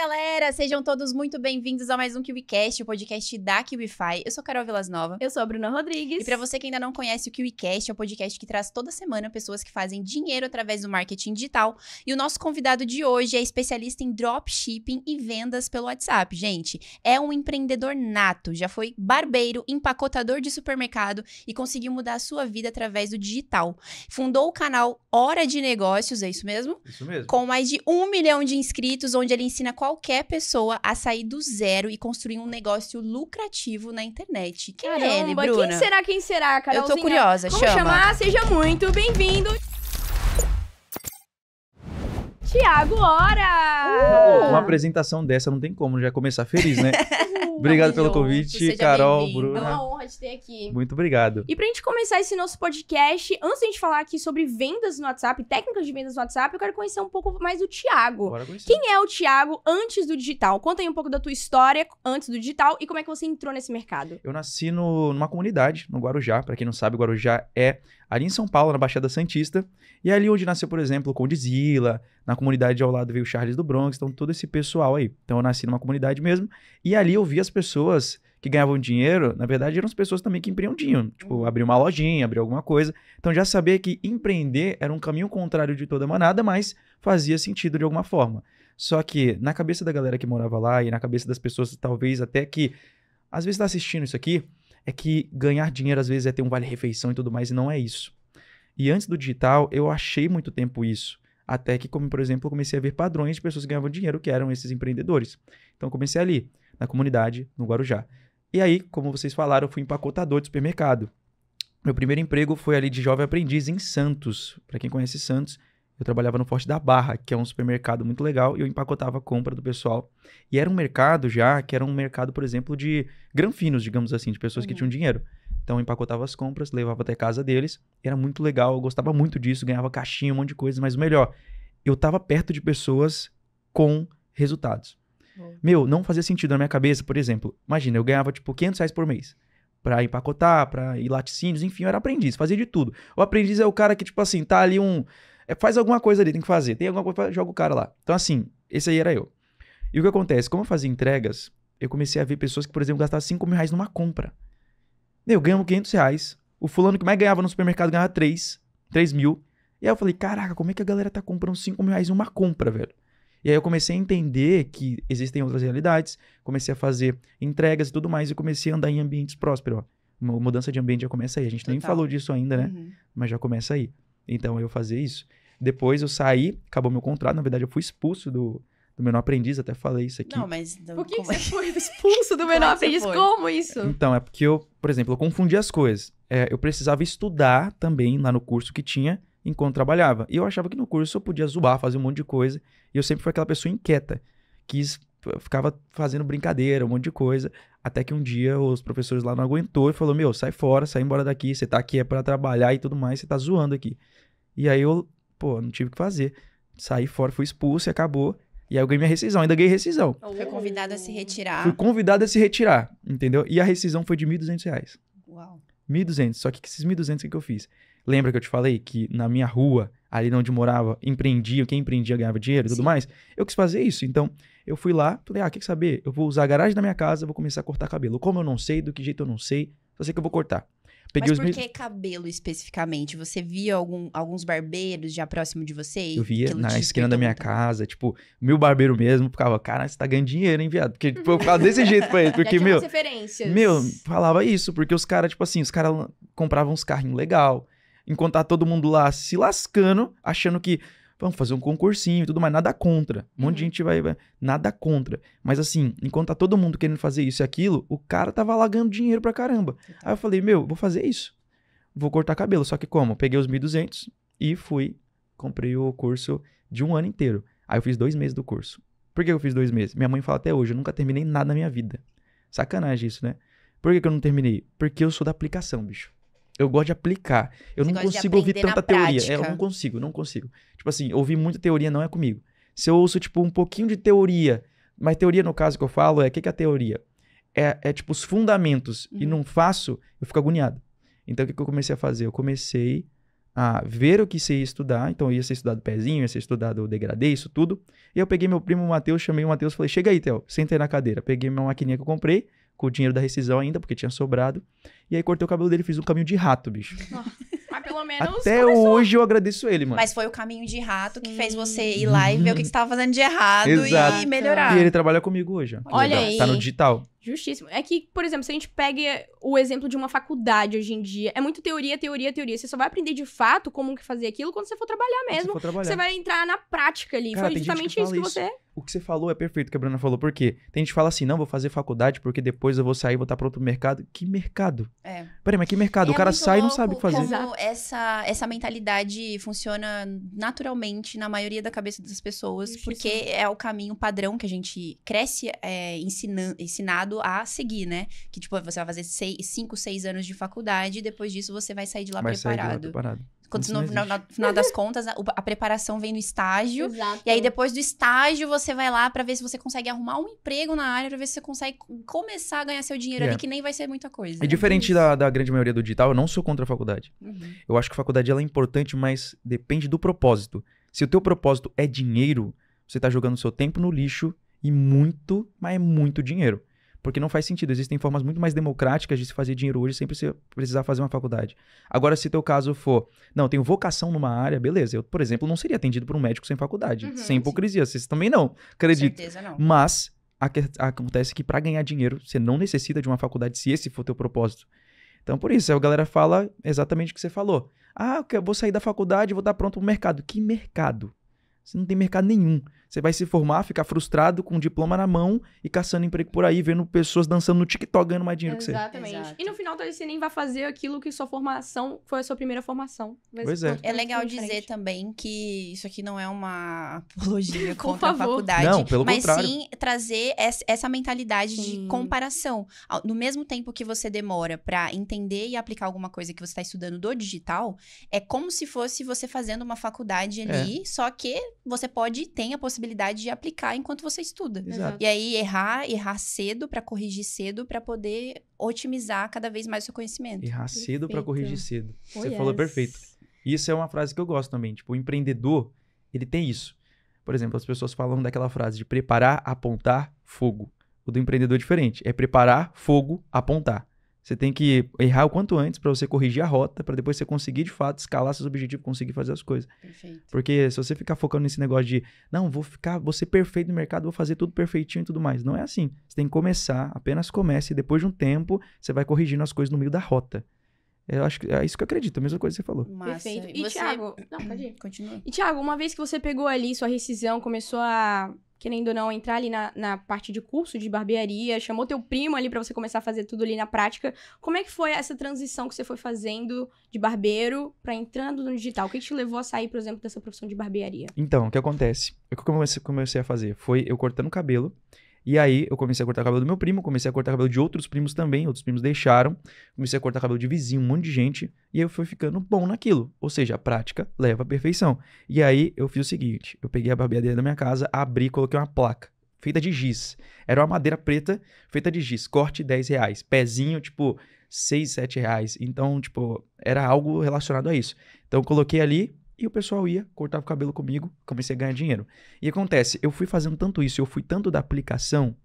galera! Sejam todos muito bem-vindos a mais um KiwiCast, o podcast da KiwiFi. Eu sou Carol Nova. Eu sou a Bruna Rodrigues. E para você que ainda não conhece o KiwiCast, é o um podcast que traz toda semana pessoas que fazem dinheiro através do marketing digital. E o nosso convidado de hoje é especialista em dropshipping e vendas pelo WhatsApp. Gente, é um empreendedor nato, já foi barbeiro, empacotador de supermercado e conseguiu mudar a sua vida através do digital. Fundou o canal Hora de Negócios, é isso mesmo? Isso mesmo. Com mais de um milhão de inscritos, onde ele ensina qual qualquer pessoa a sair do zero e construir um negócio lucrativo na internet. Quem Caramba, é ele, Bruna? quem será, quem será, Carolzinha? Eu tô curiosa, Como chama. chamar? Seja muito bem-vindo. Tiago Hora! Uh, uma apresentação dessa não tem como já começar feliz, né? Tá obrigado pelo convite, Carol, Bruno. É uma honra te ter aqui. Muito obrigado. E pra gente começar esse nosso podcast, antes de a gente falar aqui sobre vendas no WhatsApp, técnicas de vendas no WhatsApp, eu quero conhecer um pouco mais o Thiago. Bora conhecer. Quem é o Thiago antes do digital? Conta aí um pouco da tua história antes do digital e como é que você entrou nesse mercado. Eu nasci no, numa comunidade, no Guarujá. Pra quem não sabe, Guarujá é ali em São Paulo, na Baixada Santista, e ali onde nasceu, por exemplo, o Condizila, na comunidade ao lado veio o Charles do Bronx, então todo esse pessoal aí. Então eu nasci numa comunidade mesmo, e ali eu vi as pessoas que ganhavam dinheiro, na verdade eram as pessoas também que empreendiam, tipo, uhum. abrir uma lojinha, abrir alguma coisa. Então já sabia que empreender era um caminho contrário de toda manada, mas fazia sentido de alguma forma. Só que na cabeça da galera que morava lá e na cabeça das pessoas talvez até que às vezes está assistindo isso aqui, é que ganhar dinheiro às vezes é ter um vale-refeição e tudo mais, e não é isso. E antes do digital, eu achei muito tempo isso. Até que, como por exemplo, eu comecei a ver padrões de pessoas que ganhavam dinheiro, que eram esses empreendedores. Então, comecei ali, na comunidade, no Guarujá. E aí, como vocês falaram, eu fui empacotador de supermercado. Meu primeiro emprego foi ali de jovem aprendiz em Santos. Para quem conhece Santos, eu trabalhava no Forte da Barra, que é um supermercado muito legal, e eu empacotava a compra do pessoal. E era um mercado já, que era um mercado, por exemplo, de granfinos, digamos assim, de pessoas uhum. que tinham dinheiro. Então eu empacotava as compras, levava até casa deles, era muito legal, eu gostava muito disso, ganhava caixinha, um monte de coisa, mas o melhor, eu tava perto de pessoas com resultados. Uhum. Meu, não fazia sentido na minha cabeça, por exemplo, imagina, eu ganhava tipo 500 reais por mês para empacotar, para ir laticínios, enfim, eu era aprendiz, fazia de tudo. O aprendiz é o cara que, tipo assim, tá ali um é, faz alguma coisa ali, tem que fazer. Tem alguma coisa, joga o cara lá. Então, assim, esse aí era eu. E o que acontece? Como eu fazia entregas, eu comecei a ver pessoas que, por exemplo, gastavam 5 mil reais numa compra. Eu ganhava 500 reais. O fulano que mais ganhava no supermercado ganhava 3, 3 mil. E aí eu falei, caraca, como é que a galera tá comprando 5 mil reais em uma compra, velho? E aí eu comecei a entender que existem outras realidades, comecei a fazer entregas e tudo mais, e comecei a andar em ambientes prósperos. Ó. mudança de ambiente já começa aí. A gente Total. nem falou disso ainda, né? Uhum. Mas já começa aí. Então eu fazia isso. Depois eu saí, acabou meu contrato. Na verdade, eu fui expulso do, do menor aprendiz, até falei isso aqui. Não, mas. Não, Por que, é você foi expulso do menor é aprendiz? Como isso? Então, é porque eu, por exemplo, eu confundi as coisas. É, eu precisava estudar também lá no curso que tinha, enquanto trabalhava. E eu achava que no curso eu podia zoar, fazer um monte de coisa. E eu sempre fui aquela pessoa inquieta. Quis ficava fazendo brincadeira, um monte de coisa. Até que um dia os professores lá não aguentou e falou: Meu, sai fora, sai embora daqui, você tá aqui é para trabalhar e tudo mais, você tá zoando aqui. E aí eu, pô, não tive o que fazer. Saí fora, fui expulso e acabou. E aí eu ganhei minha rescisão, ainda ganhei rescisão. Foi convidado a se retirar. Fui convidado a se retirar, entendeu? E a rescisão foi de R$ 1.200. Uau. 1.200, só que esses 1.200 o que eu fiz? Lembra que eu te falei que na minha rua, ali onde morava, empreendia, quem empreendia ganhava dinheiro e tudo Sim. mais? Eu quis fazer isso. Então, eu fui lá, falei, ah, quer saber? Eu vou usar a garagem da minha casa, vou começar a cortar cabelo. Como eu não sei, do que jeito eu não sei, só sei que eu vou cortar. Peguei Mas por que cabelo especificamente? Você via algum, alguns barbeiros já próximo de você? Eu via na esquina da minha casa, tipo, meu barbeiro mesmo ficava, cara, você tá ganhando dinheiro, hein, viado? Porque tipo, eu ficava desse jeito pra ele, porque, meu... Meu, falava isso, porque os caras, tipo assim, os caras compravam uns carrinhos legal, enquanto tá todo mundo lá se lascando, achando que vamos fazer um concursinho e tudo mais, nada contra. Um monte de uhum. gente vai, vai, nada contra. Mas assim, enquanto tá todo mundo querendo fazer isso e aquilo, o cara tava lá ganhando dinheiro pra caramba. Aí eu falei, meu, vou fazer isso. Vou cortar cabelo. Só que como? Peguei os 1.200 e fui, comprei o curso de um ano inteiro. Aí eu fiz dois meses do curso. Por que eu fiz dois meses? Minha mãe fala até hoje, eu nunca terminei nada na minha vida. Sacanagem isso, né? Por que, que eu não terminei? Porque eu sou da aplicação, bicho. Eu gosto de aplicar. Eu Você não consigo ouvir tanta teoria. É, eu não consigo, não consigo. Tipo assim, ouvir muita teoria não é comigo. Se eu ouço, tipo, um pouquinho de teoria, mas teoria, no caso que eu falo, é o que, que é a teoria? É, é tipo os fundamentos uhum. e não faço, eu fico agoniado. Então o que, que eu comecei a fazer? Eu comecei a ver o que se ia estudar. Então ia ser estudado pezinho, ia ser estudado degradê, isso tudo. E eu peguei meu primo Matheus, chamei o Matheus, falei: "Chega aí, Theo, senta aí na cadeira". Peguei minha maquininha que eu comprei, com o dinheiro da rescisão ainda, porque tinha sobrado. E aí cortei o cabelo dele e fiz um caminho de rato, bicho. Mas pelo menos. Até começou. hoje eu agradeço ele, mano. Mas foi o caminho de rato que fez você ir lá e ver o que, uhum. você tava fazendo de errado Exato. e melhorar. E ele trabalha comigo hoje. Olha tá aí. Tá no digital. Justíssimo. É que, por exemplo, se a gente pega o exemplo de uma faculdade hoje em dia, é muito teoria, teoria, teoria. Você só vai aprender de fato como que fazer aquilo quando você for trabalhar mesmo. For trabalhar. Você vai entrar na prática ali. Cara, Foi justamente que isso que você. É. O que você falou é perfeito, que a Bruna falou. Por quê? Tem gente que fala assim, não, vou fazer faculdade porque depois eu vou sair e vou estar para outro mercado. Que mercado? É. Peraí, mas que mercado? É o cara sai e não sabe o que fazer. Como essa, essa mentalidade funciona naturalmente na maioria da cabeça das pessoas, porque é o caminho padrão que a gente cresce é, ensinando, ensinado a seguir, né? Que, tipo, você vai fazer 5, 6 anos de faculdade e depois disso você vai sair de lá vai preparado. Sair de lá preparado. Quando, no, no, no, final das contas, a, a, preparação vem no estágio. Exato. E aí, depois do estágio, você vai lá para ver se você consegue arrumar um emprego na área, pra ver se você consegue começar a ganhar seu dinheiro yeah. ali, é. que nem vai ser muita coisa. É diferente da, da grande maioria do digital, eu não sou contra a faculdade. Uhum. Eu acho que a faculdade ela é importante, mas depende do propósito. Se o teu propósito é dinheiro, você tá jogando seu tempo no lixo e muito, mas é muito dinheiro. Porque não faz sentido. Existem formas muito mais democráticas de se fazer dinheiro hoje sem precisar fazer uma faculdade. Agora, se teu caso for, não, tenho vocação numa área, beleza. Eu, por exemplo, não seria atendido por um médico sem faculdade. Uhum, sem hipocrisia. Sim. Vocês também não, acredito. Com certeza não. Mas acontece que para ganhar dinheiro, você não necessita de uma faculdade se esse for teu propósito. Então, por isso, a galera fala exatamente o que você falou. Ah, eu vou sair da faculdade, vou dar pronto pro mercado. Que mercado? Você não tem mercado nenhum. Você vai se formar, ficar frustrado com um diploma na mão e caçando emprego por aí, vendo pessoas dançando no TikTok ganhando mais dinheiro Exatamente. que você. Exatamente. E no final talvez você nem vai fazer aquilo que sua formação foi a sua primeira formação. pois é. É legal dizer também que isso aqui não é uma apologia contra favor. a faculdade. Não, pelo mas contrário. sim trazer essa mentalidade sim. de comparação. No mesmo tempo que você demora para entender e aplicar alguma coisa que você está estudando do digital, é como se fosse você fazendo uma faculdade é. ali, é. só que você pode ter a possibilidade possibilidade de aplicar enquanto você estuda. Exato. E aí errar, errar cedo para corrigir cedo para poder otimizar cada vez mais o seu conhecimento. Errar perfeito. cedo para corrigir cedo. Oh, você yes. falou perfeito. Isso é uma frase que eu gosto também, tipo, o empreendedor, ele tem isso. Por exemplo, as pessoas falam daquela frase de preparar, apontar, fogo. O do empreendedor é diferente, é preparar, fogo, apontar. Você tem que errar o quanto antes para você corrigir a rota, para depois você conseguir de fato escalar seus objetivos, conseguir fazer as coisas. Perfeito. Porque se você ficar focando nesse negócio de, não, vou ficar, vou ser perfeito no mercado, vou fazer tudo perfeitinho e tudo mais. Não é assim. Você tem que começar, apenas comece e depois de um tempo você vai corrigindo as coisas no meio da rota. Eu acho que é isso que eu acredito, a mesma coisa que você falou. Massa. Perfeito. E, você... Thiago, não, pode ir. Continua. E Thiago, uma vez que você pegou ali sua rescisão, começou a querendo ou não, entrar ali na, na parte de curso de barbearia, chamou teu primo ali para você começar a fazer tudo ali na prática. Como é que foi essa transição que você foi fazendo de barbeiro para entrando no digital? O que te levou a sair, por exemplo, dessa profissão de barbearia? Então, o que acontece? O que eu comecei, comecei a fazer foi eu cortando cabelo e aí eu comecei a cortar cabelo do meu primo, comecei a cortar cabelo de outros primos também, outros primos deixaram. Comecei a cortar cabelo de vizinho, um monte de gente. E aí eu fui ficando bom naquilo. Ou seja, a prática leva à perfeição. E aí eu fiz o seguinte: eu peguei a barbeadeira da minha casa, abri, coloquei uma placa feita de giz. Era uma madeira preta feita de giz. Corte 10 reais. Pezinho, tipo, 6, 7 reais. Então, tipo, era algo relacionado a isso. Então, eu coloquei ali, e o pessoal ia, cortava o cabelo comigo, comecei a ganhar dinheiro. E acontece, eu fui fazendo tanto isso, eu fui tanto da aplicação,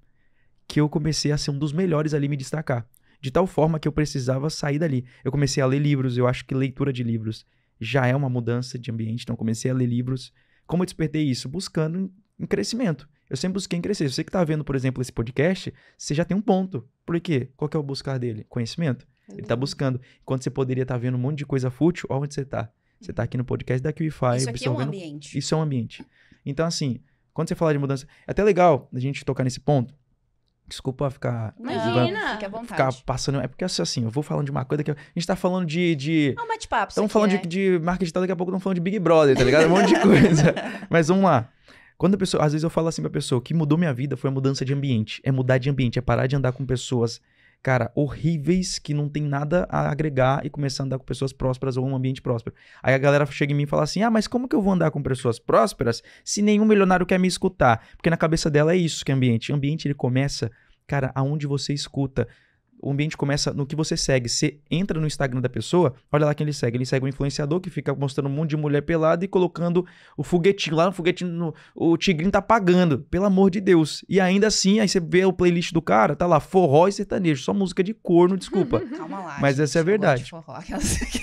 que eu comecei a ser um dos melhores ali me destacar. De tal forma que eu precisava sair dali. Eu comecei a ler livros, eu acho que leitura de livros já é uma mudança de ambiente, então comecei a ler livros. Como eu despertei isso? Buscando em crescimento. Eu sempre busquei em crescer. Você que está vendo, por exemplo, esse podcast, você já tem um ponto. Por quê? Qual que é o buscar dele? Conhecimento. Ele está buscando. Enquanto você poderia estar tá vendo um monte de coisa fútil, olha onde você está. Você está aqui no podcast da QIFI. Isso aqui é um vendo... ambiente. Isso é um ambiente. Então, assim, quando você falar de mudança. É até legal a gente tocar nesse ponto. Desculpa ficar. Imagina, fica à vontade. Ficar passando. É porque assim, eu vou falando de uma coisa que. A gente tá falando de. de... É um bate-papo, Estamos aqui, falando né? de, de marca digital, daqui a pouco estamos falando de Big Brother, tá ligado? Um monte de coisa. Mas vamos lá. Quando a pessoa. Às vezes eu falo assim pra pessoa: o que mudou minha vida foi a mudança de ambiente. É mudar de ambiente, é parar de andar com pessoas cara, horríveis, que não tem nada a agregar e começar a andar com pessoas prósperas ou um ambiente próspero. Aí a galera chega em mim e fala assim: ah, mas como que eu vou andar com pessoas prósperas se nenhum milionário quer me escutar? Porque na cabeça dela é isso que é ambiente. O ambiente ele começa, cara, aonde você escuta o ambiente começa no que você segue. Você entra no Instagram da pessoa, olha lá quem ele segue. Ele segue um influenciador que fica mostrando um monte de mulher pelada e colocando o foguetinho lá no foguetinho. No, o tigrinho tá pagando, pelo amor de Deus. E ainda assim, aí você vê o playlist do cara, tá lá, forró e sertanejo. Só música de corno, desculpa. Calma lá. Mas essa é a verdade.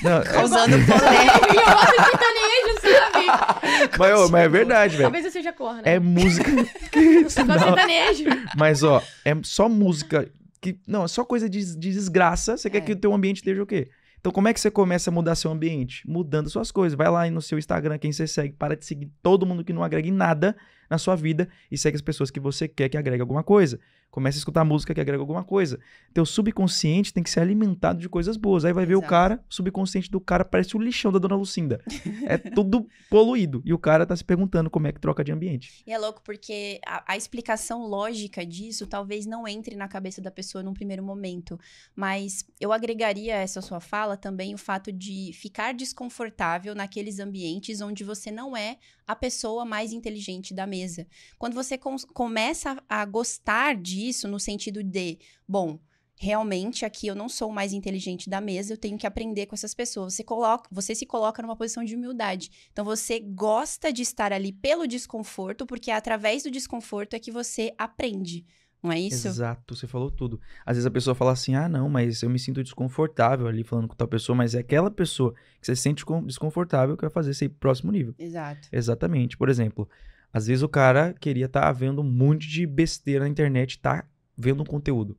Não, é Causando polêmica. mas, ó, mas é verdade, velho. Talvez eu seja corno. Né? É música. que isso, sertanejo. Mas, ó, é só música que não, é só coisa de, de desgraça, você é. quer que o teu ambiente esteja o quê? Então, como é que você começa a mudar seu ambiente? Mudando suas coisas. Vai lá no seu Instagram, quem você segue, para de seguir todo mundo que não agrega em nada, na sua vida e segue as pessoas que você quer que agregue alguma coisa. Comece a escutar música que agrega alguma coisa. Teu subconsciente tem que ser alimentado de coisas boas. Aí vai ver Exato. o cara, o subconsciente do cara parece o lixão da dona Lucinda. É tudo poluído. E o cara tá se perguntando como é que troca de ambiente. E é louco, porque a, a explicação lógica disso talvez não entre na cabeça da pessoa num primeiro momento. Mas eu agregaria a essa sua fala também o fato de ficar desconfortável naqueles ambientes onde você não é a pessoa mais inteligente da mesa. Quando você com começa a gostar disso, no sentido de, bom, realmente aqui eu não sou o mais inteligente da mesa, eu tenho que aprender com essas pessoas. Você coloca, você se coloca numa posição de humildade. Então você gosta de estar ali pelo desconforto, porque é através do desconforto é que você aprende. Não é isso? Exato, você falou tudo. Às vezes a pessoa fala assim: ah, não, mas eu me sinto desconfortável ali falando com tal pessoa, mas é aquela pessoa que você se sente desconfortável que vai fazer esse pro próximo nível. Exato. Exatamente. Por exemplo, às vezes o cara queria estar tá vendo um monte de besteira na internet, tá vendo um conteúdo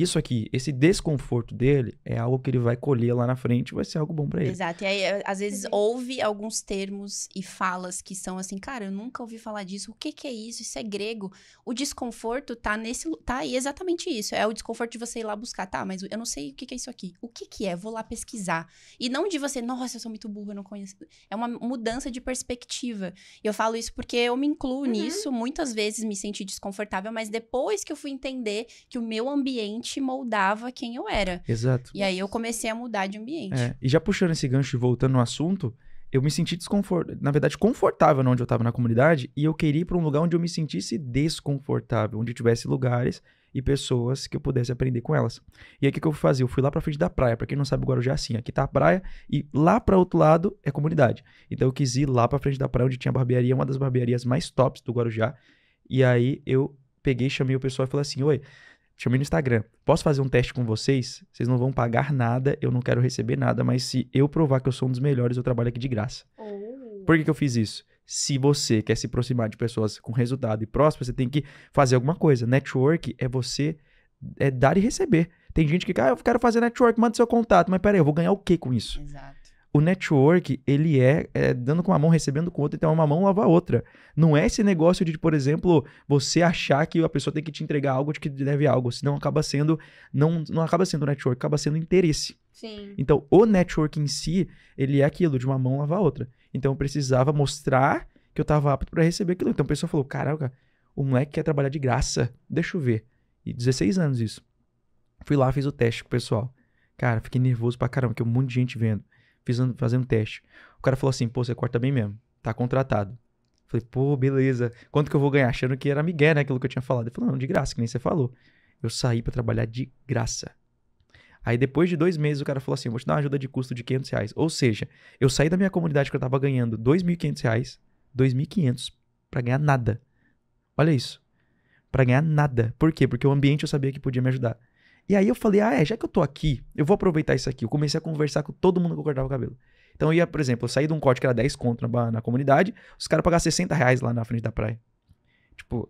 isso aqui, esse desconforto dele é algo que ele vai colher lá na frente, e vai ser algo bom para ele. Exato. E aí, eh, às vezes, Sim. Uhum. ouve alguns termos e falas que são assim, cara, eu nunca ouvi falar disso. O que, que é isso? Isso é grego. O desconforto tá nesse. Tá aí exatamente isso. É o desconforto de você ir lá buscar, tá? Mas eu não sei o que, que é isso aqui. O que, que é? Vou lá pesquisar. E não de você, nossa, eu sou muito burra, eu não conheço. É uma mudança de perspectiva. E eu falo isso porque eu me incluo uhum. nisso. Muitas vezes me senti desconfortável, mas depois que eu fui entender que o meu ambiente ambiente moldava quem eu era. Exato. E aí eu comecei a mudar de ambiente. É. E já puxando esse gancho e voltando no assunto, eu me senti desconfortável, na verdade, confortável onde eu estava na comunidade, e eu queria ir para um lugar onde eu me sentisse desconfortável, onde tivesse lugares e pessoas que eu pudesse aprender com elas. E aí o que, que eu fui fazer? Eu fui lá para frente da praia, para quem não sabe o Guarujá é assim, aqui tá a praia e lá para outro lado é comunidade. Então eu quis ir lá para frente da praia onde tinha barbearia, uma das barbearias mais tops do Guarujá. E aí eu peguei, chamei o pessoal e falei assim: "Oi, Chamei no Instagram. Posso fazer um teste com vocês? Vocês não vão pagar nada, eu não quero receber nada, mas se eu provar que eu sou um dos melhores, eu trabalho aqui de graça. Oh. Por que, que eu fiz isso? Se você quer se aproximar de pessoas com resultado e próximo, você tem que fazer alguma coisa. Network é você é dar e receber. Tem gente que, ah, eu quero fazer network, manda seu contato. Mas peraí, eu vou ganhar o que com isso? Exato o network, ele é, é, dando com uma mão, recebendo com outra, então é uma mão lava a outra. Não é esse negócio de, por exemplo, você achar que a pessoa tem que te entregar algo de que deve algo, senão acaba sendo, não, não acaba sendo network, acaba sendo interesse. Sim. Então, o network em si, ele é aquilo, de uma mão lava a outra. Então, eu precisava mostrar que eu estava apto para receber aquilo. Então, a pessoa falou, caraca, o moleque quer trabalhar de graça, deixa eu ver. E 16 anos isso. Fui lá, fiz o teste com o pessoal. Cara, fiquei nervoso pra caramba, que um monte de gente vendo fazendo, fazendo teste. O cara falou assim, pô, você corta bem mesmo, tá contratado. Falei, pô, beleza. Quanto que eu vou ganhar? Achando que era migué, né? Aquilo que eu tinha falado. Ele falou, não, de graça, que nem você falou. Eu saí para trabalhar de graça. Aí depois de dois meses o cara falou assim, vou te dar uma ajuda de custo de 500 reais. Ou seja, eu saí da minha comunidade que eu tava ganhando 2.500 reais, 2.500 para ganhar nada. Olha isso. para ganhar nada. Por quê? Porque o ambiente eu sabia que podia me ajudar. E aí eu falei, ah, é, já que eu tô aqui, eu vou aproveitar isso aqui. Eu comecei a conversar com todo mundo que eu cortava o cabelo. Então eu ia, por exemplo, eu saí de um corte que era 10 conto na, na comunidade, os caras pagavam 60 reais lá na frente da praia. Tipo,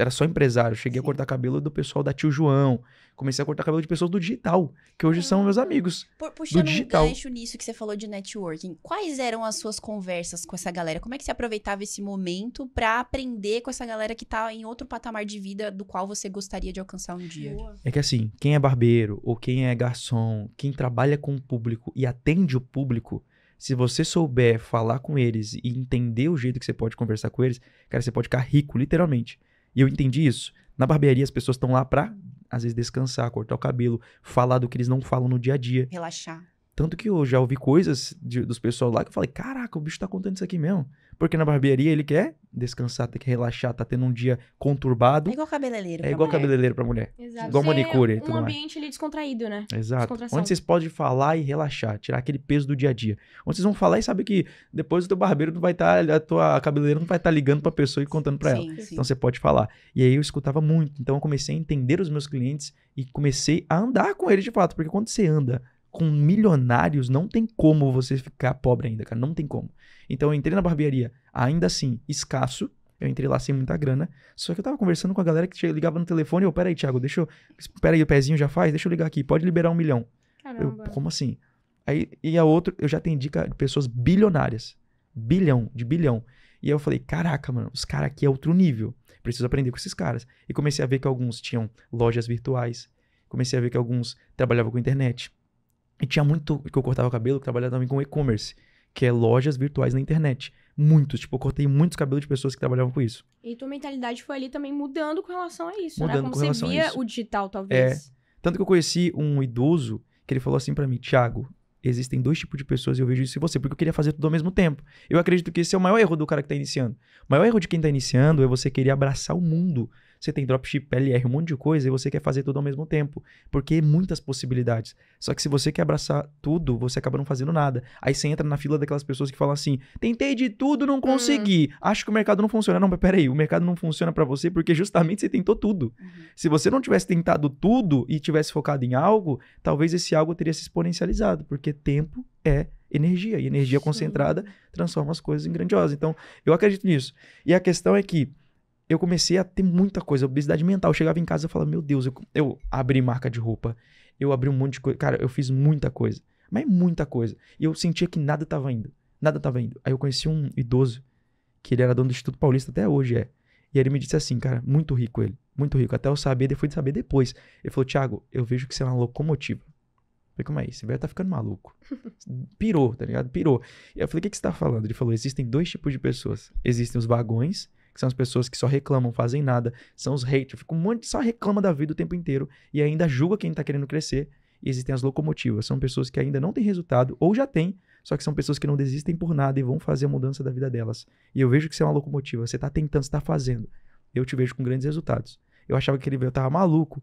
era só empresário. Cheguei Sim. a cortar cabelo do pessoal da Tio João. Comecei a cortar cabelo de pessoas do digital, que hoje ah. são meus ah. amigos. Por, puxando do digital. um gancho nisso que você falou de networking, quais eram as suas conversas com essa galera? Como é que você aproveitava esse momento para aprender com essa galera que tá em outro patamar de vida do qual você gostaria de alcançar um dia? Boa. É que assim, quem é barbeiro ou quem é garçom, quem trabalha com o público e atende o público, se você souber falar com eles e entender o jeito que você pode conversar com eles, cara, você pode ficar rico, literalmente. E eu entendi isso. Na barbearia as pessoas estão lá pra, às vezes, descansar, cortar o cabelo, falar do que eles não falam no dia a dia. Relaxar. Tanto que eu já ouvi coisas de, dos pessoal lá que eu falei, caraca, o bicho tá contando isso aqui mesmo. Porque na barbearia ele quer descansar, tem que relaxar, tá tendo um dia conturbado. É igual cabeleireiro. É igual mulher. cabeleireiro pra mulher. Exato. Igual é manicure. É um ambiente mais. ali descontraído, né? Exato. Onde vocês podem falar e relaxar, tirar aquele peso do dia a dia. Onde vocês vão falar e sabe que depois o teu barbeiro não vai estar, tá, a tua cabeleireira não vai estar tá ligando pra pessoa e contando pra sim, ela. Sim. Então você pode falar. E aí eu escutava muito. Então eu comecei a entender os meus clientes e comecei a andar com eles de fato. Porque quando você anda com milionários não tem como você ficar pobre ainda, cara. Não tem como. Então eu entrei na barbearia, ainda assim, escasso. Eu entrei lá sem muita grana. Só que eu tava conversando com a galera que ligava no telefone. Eu, peraí, Thiago, deixa eu. Peraí, o pezinho já faz? Deixa eu ligar aqui. Pode liberar um milhão. Caramba. Eu, como assim? Aí, e a outro, eu já atendi pessoas bilionárias. Bilhão, de bilhão. E aí eu falei, caraca, mano, os caras aqui é outro nível. Preciso aprender com esses caras. E comecei a ver que alguns tinham lojas virtuais. Comecei a ver que alguns trabalhavam com internet e tinha muito que eu cortava cabelo, que trabalhava também com e-commerce, que é lojas virtuais na internet. Muitos, tipo, eu cortei muitos cabelos de pessoas que trabalhavam com isso. E tua mentalidade foi ali também mudando com relação a isso, né? mudando né? Como com você via o digital, é. talvez. É. Tanto que eu conheci um idoso que ele falou assim para mim, Thiago, existem dois tipos de pessoas e eu vejo isso em você, porque eu queria fazer tudo ao mesmo tempo. Eu acredito que esse é o maior erro do cara que tá iniciando. O maior erro de quem tá iniciando é você querer abraçar o mundo você tem dropship, PLR, um monte de coisa e você quer fazer tudo ao mesmo tempo. Porque é muitas possibilidades. Só que se você quer abraçar tudo, você acaba não fazendo nada. Aí você entra na fila daquelas pessoas que falam assim: tentei de tudo, não consegui. Uhum. Acho que o mercado não funciona. Não, mas peraí, o mercado não funciona para você porque justamente você tentou tudo. Uhum. Se você não tivesse tentado tudo e tivesse focado em algo, talvez esse algo teria se exponencializado, porque tempo é energia. E energia Sim. concentrada transforma as coisas em grandiosas. Então, eu acredito nisso. E a questão é que eu comecei a ter muita coisa, obesidade mental. Eu chegava em casa e falava, meu Deus, eu, eu abri marca de roupa, eu abri um monte de coisa. Cara, eu fiz muita coisa, mas muita coisa. E eu sentia que nada tava indo, nada tava indo. Aí eu conheci um idoso, que ele era dono do Instituto Paulista, até hoje é. E ele me disse assim, cara, muito rico ele, muito rico. Até eu saber, fui saber depois. Ele falou, Thiago, eu vejo que você é uma locomotiva. Eu falei, como é isso? Você vai estar tá ficando maluco. Pirou, tá ligado? Pirou. E eu falei, o que, que você tá falando? Ele falou, existem dois tipos de pessoas. Existem os vagões que são as pessoas que só reclamam, fazem nada, são os haters, fica um monte só reclama da vida o tempo inteiro e ainda julga quem tá querendo crescer. E existem as locomotivas, são pessoas que ainda não têm resultado ou já têm, só que são pessoas que não desistem por nada e vão fazer a mudança da vida delas. E eu vejo que você é uma locomotiva, você tá tentando, você tá fazendo. Eu te vejo com grandes resultados. Eu achava que ele eu tava maluco.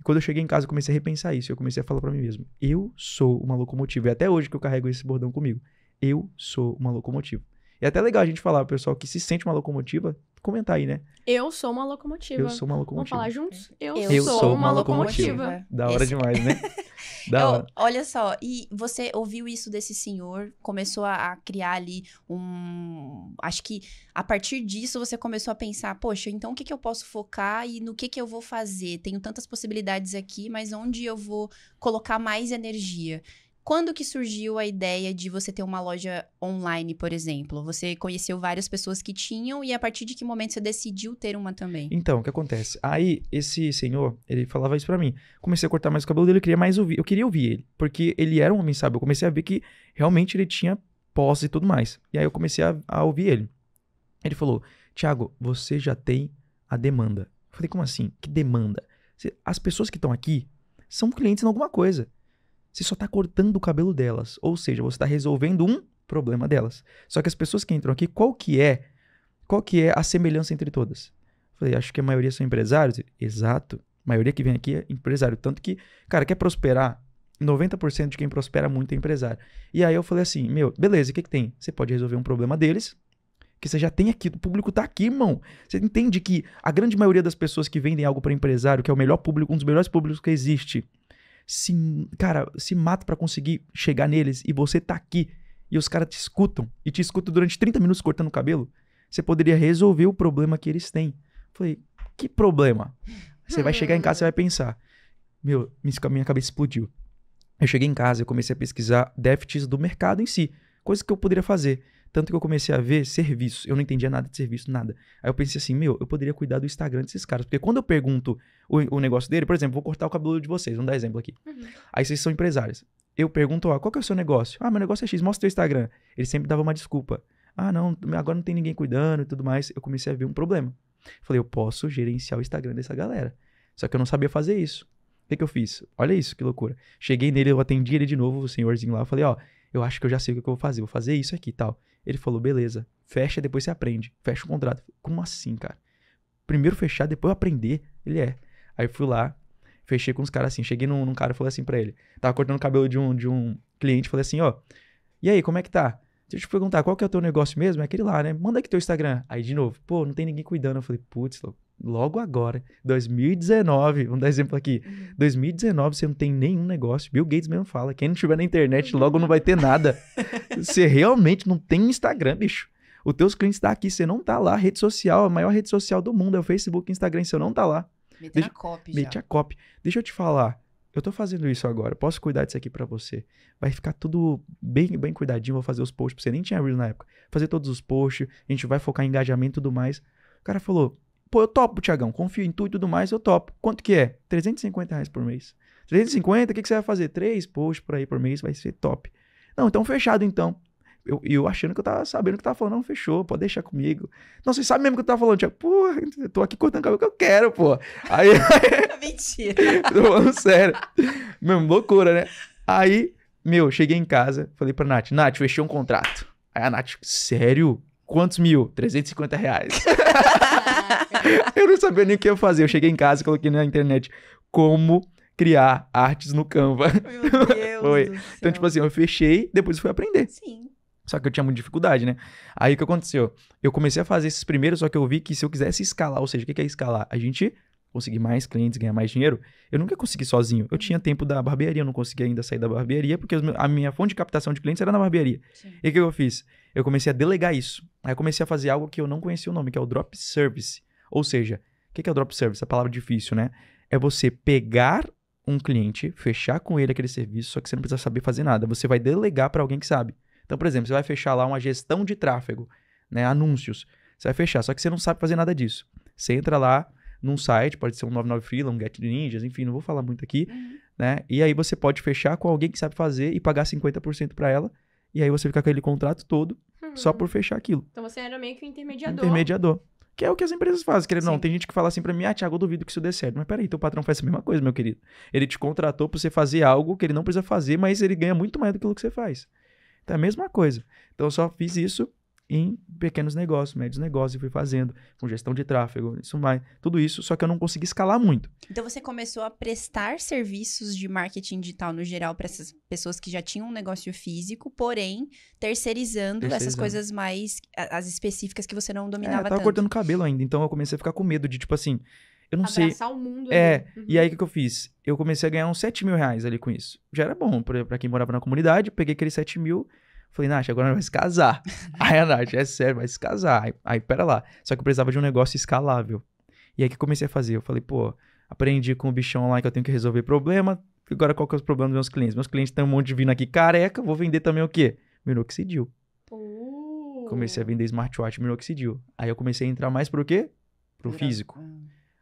E quando eu cheguei em casa, eu comecei a repensar isso. Eu comecei a falar para mim mesmo: eu sou uma locomotiva. E é até hoje que eu carrego esse bordão comigo. Eu sou uma locomotiva é até legal a gente falar, pessoal, que se sente uma locomotiva, comentar aí, né? Eu sou uma locomotiva. Eu sou uma locomotiva. Vamos falar juntos? Eu, eu sou, sou, uma, uma locomotiva. locomotiva. Da hora Esse... demais, né? Da eu, hora. Olha só, e você ouviu isso desse senhor, começou a, a, criar ali um. Acho que a partir disso você começou a pensar, poxa, então o que, que eu posso focar e no que, que eu vou fazer? Tenho tantas possibilidades aqui, mas onde eu vou colocar mais energia? Quando que surgiu a ideia de você ter uma loja online, por exemplo? Você conheceu várias pessoas que tinham e a partir de que momento você decidiu ter uma também? Então, o que acontece? Aí esse senhor, ele falava isso para mim. Comecei a cortar mais o cabelo dele, eu queria mais ouvir, eu queria ouvir ele, porque ele era um homem sabe? Eu comecei a ver que realmente ele tinha posse e tudo mais. E aí eu comecei a, a ouvir ele. Ele falou: "Tiago, você já tem a demanda". Eu falei: "Como assim? Que demanda?" As pessoas que estão aqui são clientes em alguma coisa. Você só está cortando o cabelo delas. Ou seja, você está resolvendo um problema delas. Só que as pessoas que entram aqui, qual que é? Qual que é a semelhança entre todas? Eu falei, acho que a maioria são empresários. Exato. A maioria que vem aqui é empresário. Tanto que, cara, quer prosperar? 90% de quem prospera muito é empresário. E aí eu falei assim, meu, beleza, o que, que tem? Você pode resolver um problema deles, que você já tem aqui, o público tá aqui, irmão. Você entende que a grande maioria das pessoas que vendem algo para empresário, que é o melhor público, um dos melhores públicos que existe, se, cara, se mata para conseguir chegar neles e você tá aqui e os caras te escutam e te escutam durante 30 minutos cortando o cabelo, você poderia resolver o problema que eles têm. Falei, que problema? Você vai chegar em casa e vai pensar. Meu, minha cabeça explodiu. Eu cheguei em casa e comecei a pesquisar déficits do mercado em si, coisas que eu poderia fazer. Tanto que eu comecei a ver serviço. Eu não entendia nada de serviço, nada. Aí eu pensei assim, meu, eu poderia cuidar do Instagram desses caras. Porque quando eu pergunto o, o negócio dele, por exemplo, vou cortar o cabelo de vocês, vamos dar exemplo aqui. Uhum. Aí vocês são empresários. Eu pergunto, ó, ah, qual que é o seu negócio? Ah, meu negócio é X, mostra o Instagram. Ele sempre dava uma desculpa. Ah, não, agora não tem ninguém cuidando e tudo mais. Eu comecei a ver um problema. Falei, eu posso gerenciar o Instagram dessa galera. Só que eu não sabia fazer isso. O que, que eu fiz? Olha isso, que loucura. Cheguei nele, eu atendi ele de novo, o senhorzinho lá. falei, ó, eu acho que eu já sei o que eu vou fazer. Vou fazer isso aqui e tal. Ele falou, beleza, fecha, depois você aprende. Fecha o contrato. Como assim, cara? Primeiro fechar, depois aprender. Ele é. Aí fui lá, fechei com os caras assim. Cheguei num, num cara e falei assim pra ele. Tava cortando o cabelo de um, de um cliente. Falei assim, ó, e aí, como é que tá? Deixa eu te perguntar, qual que é o teu negócio mesmo? É aquele lá, né? Manda aqui teu Instagram. Aí de novo, pô, não tem ninguém cuidando. Eu falei, putz, louco logo agora, 2019, vamos dar exemplo aqui. 2019 hum. você não tem nenhum negócio. Bill Gates mesmo fala, quem não tiver na internet uhum. logo não vai ter nada. você realmente não tem Instagram, bicho. Os teus clientes tá aqui, você não tá lá. A rede social, a maior rede social do mundo é o Facebook, Instagram, você não tá lá. Mete a copy Mete a copy. Deixa eu te falar. Eu tô fazendo isso agora, posso cuidar disso aqui para você. Vai ficar tudo bem, bem cuidadinho, vou fazer os posts, pra você nem tinha Reel na época. Fazer todos os posts, a gente vai focar em engajamento e tudo mais. O cara falou, pô, eu topo, Tiagão, confio em tu e tudo mais, eu topo. Quanto que é? 350 reais por mês. 350, o que, que você vai fazer? Três posts por aí por mês, vai ser top. Não, então fechado então. Eu, eu achando que eu tava sabendo que eu tava falando, não, fechou, pode deixar comigo. Não, você sabe mesmo o que eu tava falando, Tiago, pô, eu tô aqui cortando o cabelo que eu quero, pô. Aí. Mentira. tô falando sério. Mesmo, loucura, né? Aí, meu, cheguei em casa, falei pra Nath, Nath, fechei um contrato. Aí a Nath, sério? Quantos mil? 350 reais. eu não sabia nem o que eu fazer. Eu cheguei em casa e coloquei na internet como criar artes no Canva. Meu Deus Foi. Então, tipo assim, eu fechei, depois fui aprender. Sim. Só que eu tinha muita dificuldade, né? Aí o que aconteceu? Eu comecei a fazer esses primeiros, só que eu vi que se eu quisesse escalar, ou seja, o que é escalar? A gente conseguir mais clientes, ganhar mais dinheiro, eu nunca consegui sozinho. Eu tinha tempo da barbearia, eu não conseguia ainda sair da barbearia, porque a minha fonte de captação de clientes era na barbearia. Sim. E o que eu fiz? Eu comecei a delegar isso. Aí eu comecei a fazer algo que eu não conhecia o nome, que é o drop service. Ou seja, o que é o drop service? A palavra difícil, né? É você pegar um cliente, fechar com ele aquele serviço, só que você não precisa saber fazer nada. Você vai delegar para alguém que sabe. Então, por exemplo, você vai fechar lá uma gestão de tráfego, né? Anúncios. Você vai fechar, só que você não sabe fazer nada disso. Você entra lá, num site, pode ser um 99 Freela, um Get Ninjas, enfim, não vou falar muito aqui, uhum. né? E aí você pode fechar com alguém que sabe fazer e pagar 50% para ela, e aí você fica com aquele contrato todo uhum. só por fechar aquilo. Então você era meio que um intermediador. Intermediador. Que é o que as empresas fazem, querendo não. Tem gente que fala assim pra mim, ah, Thiago, eu duvido que isso dê certo. Mas peraí, teu patrão faz a mesma coisa, meu querido. Ele te contratou pra você fazer algo que ele não precisa fazer, mas ele ganha muito mais do que o que você faz. Então é a mesma coisa. Então eu só fiz isso em pequenos negócios, médios negócios, e fui fazendo, com gestão de tráfego, isso mais, tudo isso, só que eu não consegui escalar muito. Então você começou a prestar serviços de marketing digital no geral para essas pessoas que já tinham um negócio físico, porém terceirizando, terceirizando. essas coisas mais as específicas que você não dominava é, eu tava tanto. cortando cabelo ainda, então eu comecei a ficar com medo de tipo assim, eu não Abraçar sei. o mundo. É, uhum. e aí o que, que eu fiz? Eu comecei a ganhar uns 7 mil reais ali com isso. Já era bom para quem morava na comunidade, peguei aqueles 7 mil, Falei, Nath, agora vai se casar. aí a Nath, é sério, vai se casar. Aí, aí, pera lá. Só que eu precisava de um negócio escalável. E aí que comecei a fazer. Eu falei, pô, aprendi com o bichão lá que eu tenho que resolver problema. Agora qual que é os problemas dos meus clientes? Meus clientes têm um monte de vino aqui careca, vou vender também o quê? Minoxidil. Uh. Comecei a vender smartwatch minoxidil. Aí eu comecei a entrar mais pro quê? Pro Era. físico.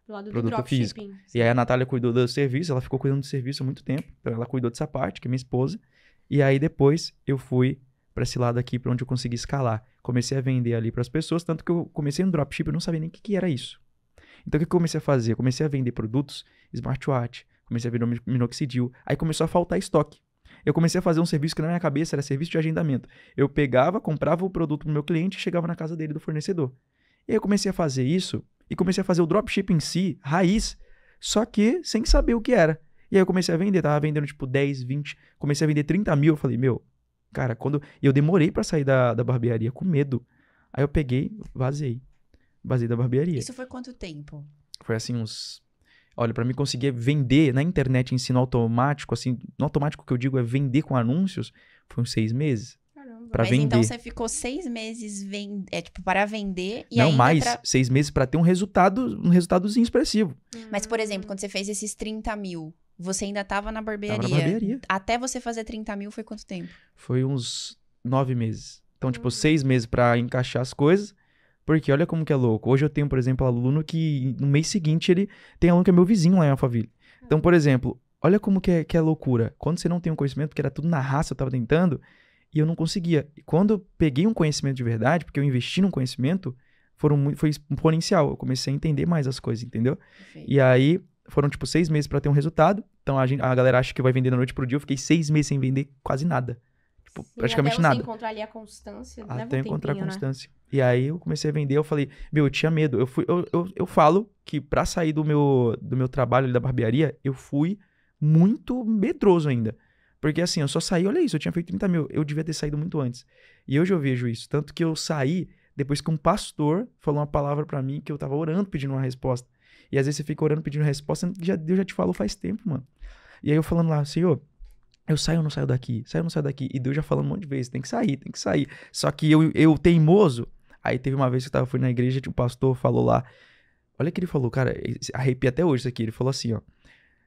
Do lado produto do físico. Sim. E aí a Natália cuidou do serviço, ela ficou cuidando do serviço há muito tempo. Então ela cuidou dessa parte, que é minha esposa. E aí depois eu fui para esse lado aqui, para onde eu consegui escalar. Comecei a vender ali para as pessoas, tanto que eu comecei no dropship, eu não sabia nem o que, que era isso. Então o que eu comecei a fazer? Eu comecei a vender produtos smartwatch, comecei a vender minoxidil, aí começou a faltar estoque. Eu comecei a fazer um serviço que na minha cabeça era serviço de agendamento. Eu pegava, comprava o produto pro meu cliente e chegava na casa dele do fornecedor. E aí eu comecei a fazer isso e comecei a fazer o dropship em si, raiz, só que sem saber o que era. E aí eu comecei a vender, tava vendendo tipo 10, 20, comecei a vender 30 mil. Eu falei, meu, Cara, quando. Eu demorei para sair da, da barbearia com medo. Aí eu peguei, vazei. Vazei da barbearia. Isso foi quanto tempo? Foi assim, uns. Olha, para mim conseguir vender na internet ensino automático, assim, no automático que eu digo é vender com anúncios, foi uns seis meses. Caramba. Pra Mas então vender. então você ficou seis meses vend... é, tipo, para vender e Não, mais pra... seis meses para ter um resultado, um resultadozinho expressivo. Hum. Mas, por exemplo, quando você fez esses 30 mil, você ainda estava na barbearia. Tava na barbearia. Até você fazer 30 mil foi quanto tempo? Foi uns nove meses. Então, uhum. tipo, hum. seis meses para encaixar as coisas. Porque olha como que é louco. Hoje eu tenho, por exemplo, aluno que no mês seguinte ele tem aluno que é meu vizinho lá em Alphaville. Ah. Então, por exemplo, olha como que é, que é loucura. Quando você não tem um conhecimento, porque era tudo na raça, eu tava tentando, e eu não conseguia. E quando eu peguei um conhecimento de verdade, porque eu investi num conhecimento, foram, foi exponencial. Eu comecei a entender mais as coisas, entendeu? Perfeito. E aí foram tipo seis meses para ter um resultado. Então a, gente, a galera acha que vai vender da noite pro dia. Eu fiquei seis meses sem vender quase nada. Tipo, Sim, praticamente até nada. Até encontrar ali a constância. Né, até um encontrar a né? constância. Né? E aí eu comecei a vender. Eu falei, meu, eu tinha medo. Eu, fui, eu, eu, eu falo que para sair do meu, do meu trabalho ali da barbearia, eu fui muito medroso ainda. Porque assim, eu só saí, olha isso, eu tinha feito 30 mil. Eu devia ter saído muito antes. E hoje eu vejo isso. Tanto que eu saí depois que um pastor falou uma palavra para mim que eu tava orando pedindo uma resposta. E às vezes você fica orando pedindo resposta, que já, Deus já te falou faz tempo, mano. E aí eu falando lá, Senhor, eu saio ou não saio daqui? Saio ou não saio daqui? E Deus já falando um monte de vezes, tem que sair, tem que sair. Só que eu, eu teimoso, aí teve uma vez que eu tava, fui na igreja, tipo, um pastor falou lá, olha o que ele falou, cara, arrepia até hoje isso aqui, ele falou assim, ó,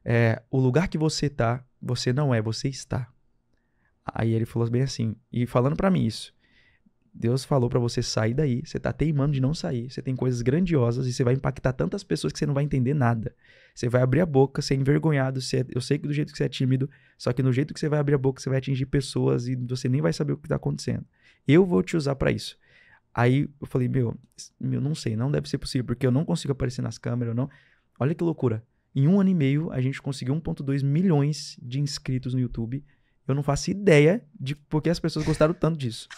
é, o lugar que você tá, você não é, você está. Aí ele falou bem assim, e falando para mim isso, Deus falou para você sair daí, você tá teimando de não sair, você tem coisas grandiosas e você vai impactar tantas pessoas que você não vai entender nada. Você vai abrir a boca, ser é envergonhado, você é, eu sei que do jeito que você é tímido, só que no jeito que você vai abrir a boca, você vai atingir pessoas e você nem vai saber o que tá acontecendo. Eu vou te usar para isso. Aí eu falei, meu, eu não sei, não deve ser possível, porque eu não consigo aparecer nas câmeras, não. Olha que loucura. Em um ano e meio, a gente conseguiu 1,2 milhões de inscritos no YouTube. Eu não faço ideia de por que as pessoas gostaram tanto disso.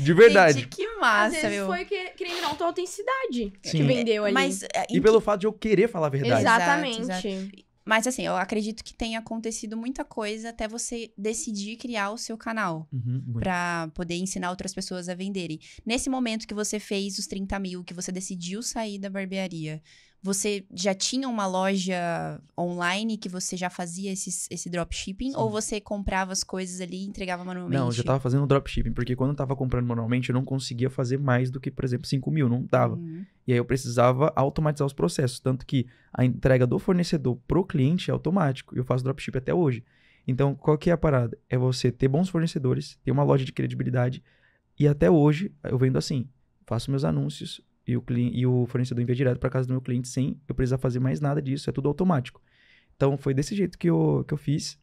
De verdade. Gente, que massa, Às vezes meu. foi, que, querendo ou não, autenticidade Sim. que vendeu ali. Mas, é, e pelo fato de eu querer falar a verdade. Exatamente. Exato, exato. Mas assim, eu acredito que tenha acontecido muita coisa até você decidir criar o seu canal uhum, para poder ensinar outras pessoas a venderem. Nesse momento que você fez os 30 mil, que você decidiu sair da barbearia, você já tinha uma loja online que você já fazia esse, esse dropshipping? Sim. Ou você comprava as coisas ali e entregava manualmente? Não, eu já tava fazendo dropshipping, porque quando eu tava comprando manualmente, eu não conseguia fazer mais do que, por exemplo, 5 mil, não dava. Uhum. E aí eu precisava automatizar os processos, tanto que a entrega do fornecedor pro cliente é automático. Eu faço dropshipping até hoje. Então, qual que é a parada? É você ter bons fornecedores, ter uma loja de credibilidade, e até hoje eu vendo assim, faço meus anúncios, e o, cliente, e o fornecedor envia direto para casa do meu cliente sem eu precisar fazer mais nada disso, é tudo automático. Então foi desse jeito que eu, que eu fiz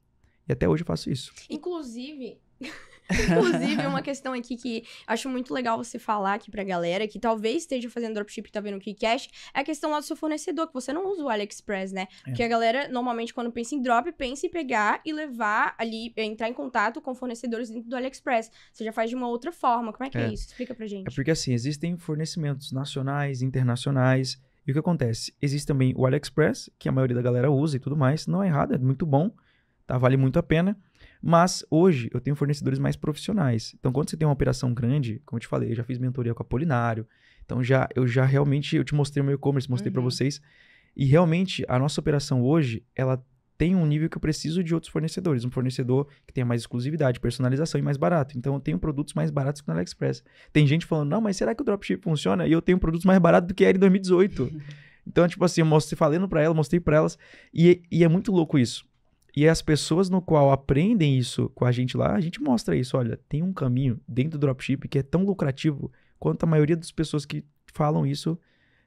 e até hoje eu faço isso. Inclusive, Inclusive, uma questão aqui que acho muito legal você falar aqui pra galera que talvez esteja fazendo dropship e tá vendo que cash é a questão lá do seu fornecedor, que você não usa o AliExpress, né? É. Porque a galera, normalmente, quando pensa em drop, pensa em pegar e levar ali, é, entrar em contato com fornecedores dentro do AliExpress. Você já faz de uma outra forma. Como é que é, é isso? Explica pra gente. É porque assim, existem fornecimentos nacionais, internacionais. E o que acontece? Existe também o AliExpress, que a maioria da galera usa e tudo mais. Não é errado, é muito bom, tá? Vale muito a pena. Mas hoje eu tenho fornecedores mais profissionais. Então, quando você tem uma operação grande, como eu te falei, eu já fiz mentoria com a Polinário. Então, já, eu já realmente eu te mostrei o meu e-commerce, mostrei uhum. para vocês. E realmente, a nossa operação hoje, ela tem um nível que eu preciso de outros fornecedores. Um fornecedor que tenha mais exclusividade, personalização e mais barato. Então eu tenho produtos mais baratos que o AliExpress. Tem gente falando, não, mas será que o dropship funciona? E eu tenho produtos mais baratos do que era em 2018. então, tipo assim, eu mostrei falando para ela, mostrei para elas. E, e é muito louco isso. E as pessoas no qual aprendem isso com a gente lá, a gente mostra isso. Olha, tem um caminho dentro do dropship que é tão lucrativo quanto a maioria das pessoas que falam isso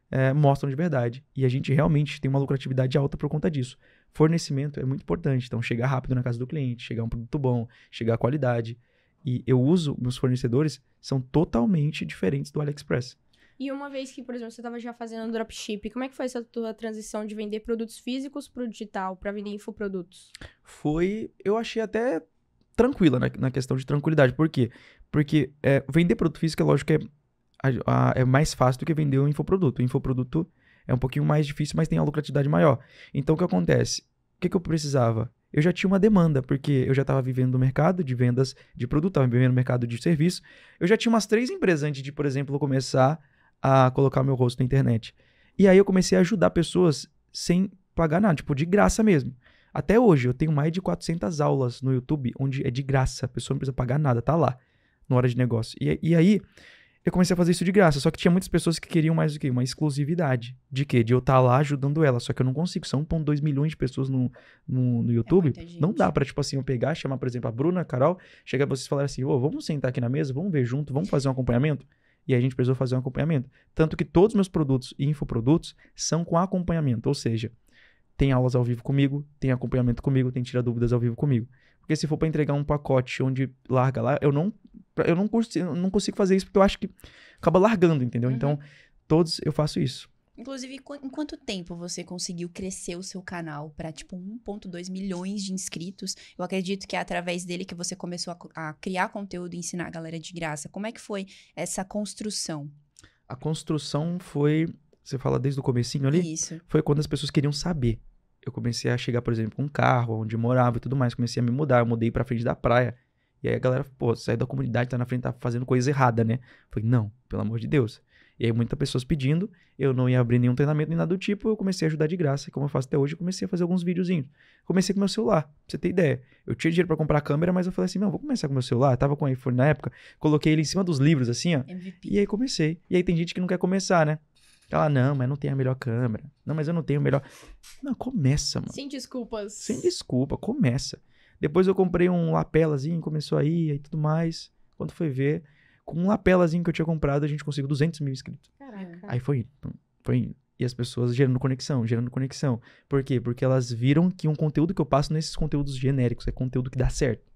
é, mostram de verdade. E a gente realmente tem uma lucratividade alta por conta disso. Fornecimento é muito importante. Então, chegar rápido na casa do cliente, chegar um produto bom, chegar a qualidade. E eu uso, meus fornecedores são totalmente diferentes do AliExpress. E uma vez que, por exemplo, você estava já fazendo dropship, como é que foi essa tua transição de vender produtos físicos para o digital, para vender infoprodutos? Foi, eu achei até tranquila na, na questão de tranquilidade. Por quê? Porque é, vender produto físico, é lógico, é, a, a, é mais fácil do que vender um infoproduto. O infoproduto é um pouquinho mais difícil, mas tem a lucratividade maior. Então, o que acontece? O que, que eu precisava? eu já tinha uma demanda, porque eu já estava vivendo no mercado de vendas de produto, estava vivendo no mercado de serviço. Eu já tinha umas três empresas antes de, por exemplo, começar a colocar meu rosto na internet. E aí eu comecei a ajudar pessoas sem pagar nada, tipo, de graça mesmo. Até hoje, eu tenho mais de 400 aulas no YouTube onde é de graça, a pessoa não precisa pagar nada, tá lá, na hora de negócio. E, e aí, eu comecei a fazer isso de graça, só que tinha muitas pessoas que queriam mais o quê? Uma exclusividade. De quê? De eu estar tá lá ajudando ela, só que eu não consigo, são 1.2 milhões de pessoas no, no, no é YouTube. É não dá pra, tipo assim, eu pegar, chamar, por exemplo, a Bruna, a Carol, chegar pra vocês e falar assim, ô, oh, vamos sentar aqui na mesa, vamos ver junto, vamos fazer um acompanhamento? E a gente precisou fazer um acompanhamento. Tanto que todos os meus produtos e infoprodutos são com acompanhamento, ou seja, tem aulas ao vivo comigo, tem acompanhamento comigo, tem tirar dúvidas ao vivo comigo. Porque se for para entregar um pacote onde larga lá, eu não eu não consigo, não consigo fazer isso porque eu acho que acaba largando, entendeu? Uhum. Então, todos eu faço isso. Inclusive, em quanto tempo você conseguiu crescer o seu canal para tipo 1.2 milhões de inscritos? Eu acredito que é através dele que você começou a, a, criar conteúdo e ensinar a galera de graça. Como é que foi essa construção? A construção foi, você fala desde o comecinho ali? Isso. Foi quando as pessoas queriam saber. Eu comecei a chegar, por exemplo, com um carro, onde morava e tudo mais, comecei a me mudar, eu mudei para frente da praia. E aí a galera, pô, saiu da comunidade, tá na frente, tá fazendo coisa errada, né? falei, não, pelo amor de Deus. E aí muitas pessoas pedindo, eu não ia abrir nenhum treinamento nem nada do tipo, eu comecei a ajudar de graça, como eu faço até hoje, eu comecei a fazer alguns videozinhos. Comecei com meu celular, pra você ter ideia. Eu tinha dinheiro para comprar câmera, mas eu falei assim, não, vou começar com meu celular, eu tava com o iPhone na época, coloquei ele em cima dos livros assim, ó. MVP. E aí comecei. E aí tem gente que não quer começar, né? Ela, não, mas não tem a melhor câmera. Não, mas eu não tenho a melhor. Não, começa, mano. Sem desculpas. Sem desculpa, começa. Depois eu comprei um lapelazinho, começou aí e tudo mais. Quando foi ver, com um lapelazinho que eu tinha comprado, a gente conseguiu 200 mil inscritos. Caraca. Aí foi indo, foi indo. E as pessoas gerando conexão, gerando conexão. Por quê? Porque elas viram que um conteúdo que eu passo nesses conteúdos genéricos é conteúdo que dá certo.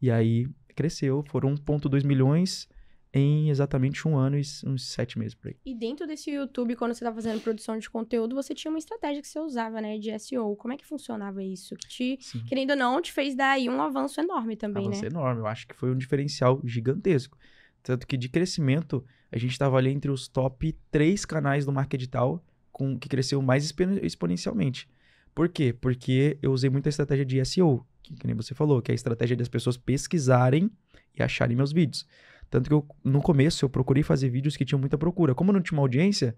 E aí cresceu, foram 1,2 milhões em exatamente um ano e uns sete meses por aí. E dentro desse YouTube, quando você tá fazendo produção de conteúdo, você tinha uma estratégia que você usava, né, de SEO. Como é que funcionava isso? Que te, querendo ou não, te fez dar aí um avanço enorme também, avanço né? Avanço enorme. Eu acho que foi um diferencial gigantesco. Tanto que de crescimento, a gente estava ali entre os top 3 canais do marketing digital com, que cresceu mais exponencialmente. Por quê? Porque eu usei muita estratégia de SEO, que, que, nem você falou, que é a estratégia das pessoas pesquisarem e acharem meus vídeos. Tanto que eu, no começo eu procurei fazer vídeos que tinham muita procura. Como eu não tinha uma audiência,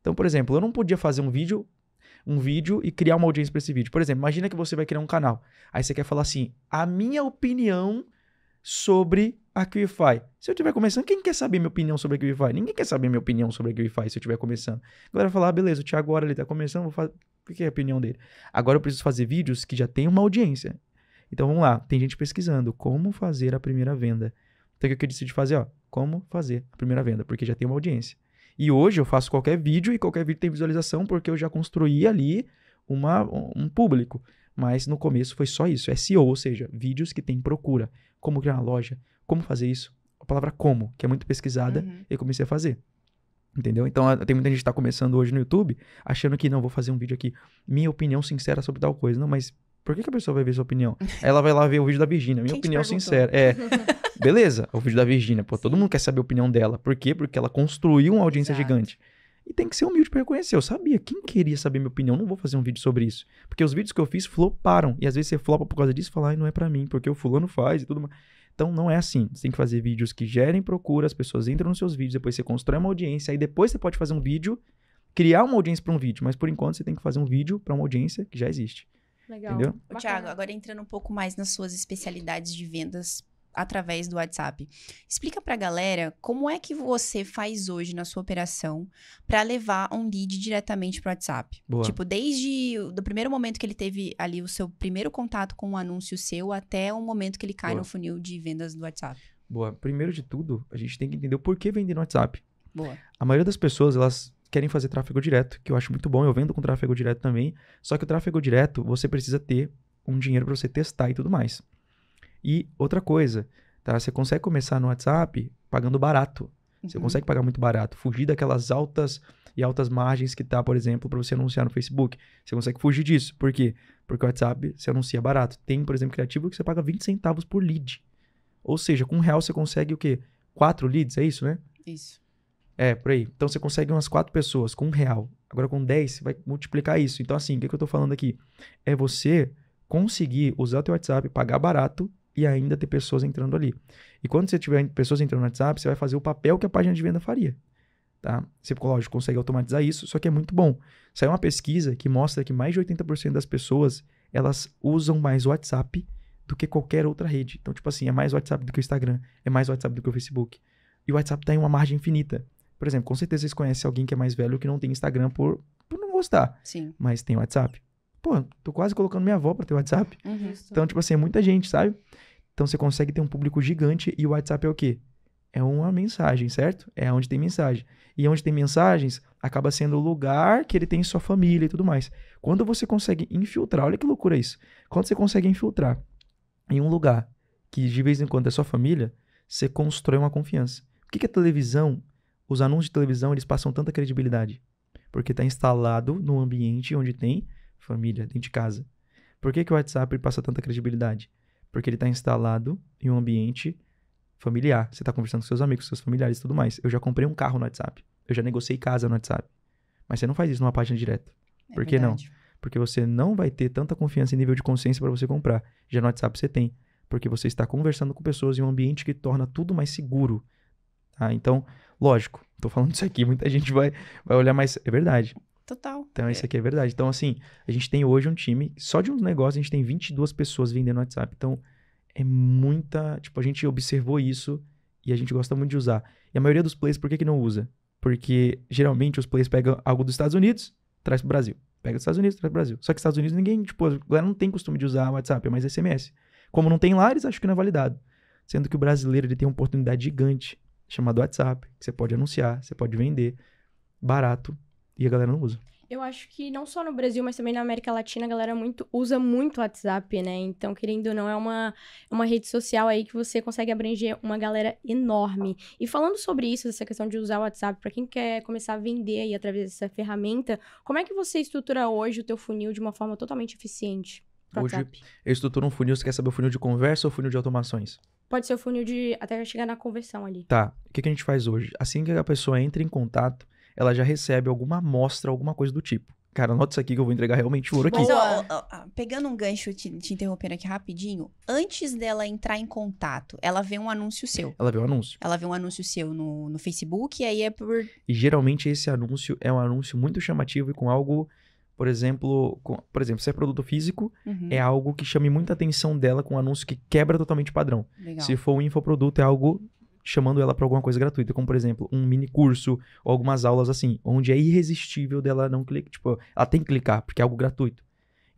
então, por exemplo, eu não podia fazer um vídeo, um vídeo e criar uma audiência para esse vídeo. Por exemplo, imagina que você vai criar um canal. Aí você quer falar assim: "A minha opinião sobre a QIFI. Se eu estiver começando, quem quer saber minha opinião sobre a QIFI? Ninguém quer saber minha opinião sobre a QIFI se eu estiver começando. Agora eu fala, ah, beleza, o Thiago agora ele está começando, vou fazer... O que é a opinião dele? Agora eu preciso fazer vídeos que já tem uma audiência. Então vamos lá, tem gente pesquisando como fazer a primeira venda. Então o que eu decidi fazer, ó, como fazer a primeira venda, porque já tem uma audiência. E hoje eu faço qualquer vídeo e qualquer vídeo tem visualização porque eu já construí ali uma, um público. Mas no começo foi só isso, SEO, ou seja, vídeos que tem procura. Como criar uma loja, como fazer isso? A palavra como, que é muito pesquisada, uhum. eu comecei a fazer. Entendeu? Então, tem muita gente que está começando hoje no YouTube achando que não, vou fazer um vídeo aqui, minha opinião sincera sobre tal coisa. Não, mas por que, que a pessoa vai ver sua opinião? Ela vai lá ver o vídeo da Virgínia, minha Quem opinião sincera. É. Beleza, o vídeo da Virgínia. Pô, Sim. todo mundo quer saber a opinião dela. Por quê? Porque ela construiu uma audiência Exato. gigante. E tem que ser humilde para reconhecer. Eu sabia. Quem queria saber minha opinião? Não vou fazer um vídeo sobre isso. Porque os vídeos que eu fiz floparam. E às vezes você flopa por causa disso e fala, ai, não é para mim, porque o fulano faz e tudo mais. Então não é assim. Você tem que fazer vídeos que gerem procura, as pessoas entram nos seus vídeos, depois você constrói uma audiência, aí depois você pode fazer um vídeo, criar uma audiência para um vídeo, mas por enquanto você tem que fazer um vídeo para uma audiência que já existe. Legal. Entendeu? Tiago, agora entrando um pouco mais nas suas especialidades de vendas através do WhatsApp. Explica para a galera como é que você faz hoje na sua operação para levar um lead diretamente para o WhatsApp. Boa. Tipo, desde do primeiro momento que ele teve ali o seu primeiro contato com um anúncio seu até o momento que ele cai Boa. no funil de vendas do WhatsApp. Boa. Primeiro de tudo, a gente tem que entender o porquê vender no WhatsApp. Boa. A maioria das pessoas, elas querem fazer tráfego direto, que eu acho muito bom, eu vendo com tráfego direto também. Só que o tráfego direto, você precisa ter um dinheiro para você testar e tudo mais. E outra coisa, tá? Você consegue começar no WhatsApp pagando barato. Você uhum. consegue pagar muito barato, fugir daquelas altas e altas margens que tá, por exemplo, para você anunciar no Facebook. Você consegue fugir disso. Por quê? Porque o WhatsApp você anuncia barato. Tem, por exemplo, criativo que você paga 20 centavos por lead. Ou seja, com um real você consegue o quê? Quatro leads, é isso, né? Isso. É, por aí. Então você consegue umas quatro pessoas com um real. Agora com 10 você vai multiplicar isso. Então, assim, o que, que eu tô falando aqui? É você conseguir usar o teu WhatsApp, pagar barato e ainda ter pessoas entrando ali. E quando você tiver pessoas entrando no WhatsApp, você vai fazer o papel que a página de venda faria. Tá? Você, lógico, consegue automatizar isso, só que é muito bom. Saiu uma pesquisa que mostra que mais de 80% das pessoas elas usam mais o WhatsApp do que qualquer outra rede. Então, tipo assim, é mais o WhatsApp do que o Instagram, é mais o WhatsApp do que o Facebook. E o WhatsApp tem tá uma margem infinita. Por exemplo, com certeza vocês conhecem alguém que é mais velho que não tem Instagram por, por não gostar. Sim. Mas tem WhatsApp pô, tô quase colocando minha avó para ter WhatsApp. Uhum. Então, tipo assim, é muita gente, sabe? Então você consegue ter um público gigante e o WhatsApp é o quê? É uma mensagem, certo? É onde tem mensagem. E onde tem mensagens, acaba sendo o lugar que ele tem sua família e tudo mais. Quando você consegue infiltrar, olha que loucura isso. Quando você consegue infiltrar em um lugar que de vez em quando é sua família, você constrói uma confiança. Por que, que a é televisão, os anúncios de televisão, eles passam tanta credibilidade? Porque está instalado no ambiente onde tem família, dentro de casa. Por que, que o WhatsApp passa tanta credibilidade? Porque ele está instalado em um ambiente familiar. Você está conversando com seus amigos, seus familiares e tudo mais. Eu já comprei um carro no WhatsApp. Eu já negociei casa no WhatsApp. Mas você não faz isso numa página direta. É Por que verdade. não? Porque você não vai ter tanta confiança e nível de consciência para você comprar. Já no WhatsApp você tem. Porque você está conversando com pessoas em um ambiente que torna tudo mais seguro. Tá? Então, lógico, Estou falando isso aqui, muita gente vai, vai olhar, mais. é verdade. Total. Então, é. isso aqui é verdade. Então, assim, a gente tem hoje um time, só de um negócio, a gente tem 22 pessoas vendendo WhatsApp. Então, é muita. Tipo, a gente observou isso e a gente gosta muito de usar. E a maioria dos players, por que, que não usa? Porque geralmente os players pegam algo dos Estados Unidos, traz pro Brasil. Pega dos Estados Unidos, traz pro Brasil. Só que nos Estados Unidos ninguém, tipo, a galera não tem costume de usar WhatsApp, é mais SMS. Como não tem lá, eles acham que não é validado. Sendo que o brasileiro ele tem uma oportunidade gigante chamada WhatsApp, que você pode anunciar, você pode vender, barato, e a galera não usa. Eu acho que não só no Brasil, mas também na América Latina, a galera muito, usa muito o WhatsApp, né? Então, querendo ou não, é uma, é uma rede social aí que você consegue abranger uma galera enorme. E falando sobre isso, essa questão de usar o WhatsApp, para quem quer começar a vender aí através dessa ferramenta, como é que você estrutura hoje o teu funil de uma forma totalmente eficiente? Hoje, WhatsApp? eu estruturo um funil, você quer saber o funil de conversa ou o funil de automações? Pode ser o funil de até chegar na conversão ali. Tá. O que, que a gente faz hoje? Assim que a pessoa entra em contato, ela já recebe alguma amostra, alguma coisa do tipo. Cara, anota isso aqui que eu vou entregar realmente ouro aqui. Mas, ó, ó, pegando um gancho, te, te interrompendo aqui rapidinho, antes dela entrar em contato, ela vê um anúncio seu. Ela vê um anúncio. Ela vê um anúncio seu no, no Facebook, e aí é por. E geralmente esse anúncio é um anúncio muito chamativo e com algo, por exemplo, com, por exemplo, se é produto físico, uhum. é algo que chame muita atenção dela com um anúncio que quebra totalmente o padrão. Legal. Se for um infoproduto, é algo chamando ela para alguma coisa gratuita, como por exemplo, um mini curso ou algumas aulas assim, onde é irresistível dela não clicar, tipo, ela tem que clicar porque é algo gratuito.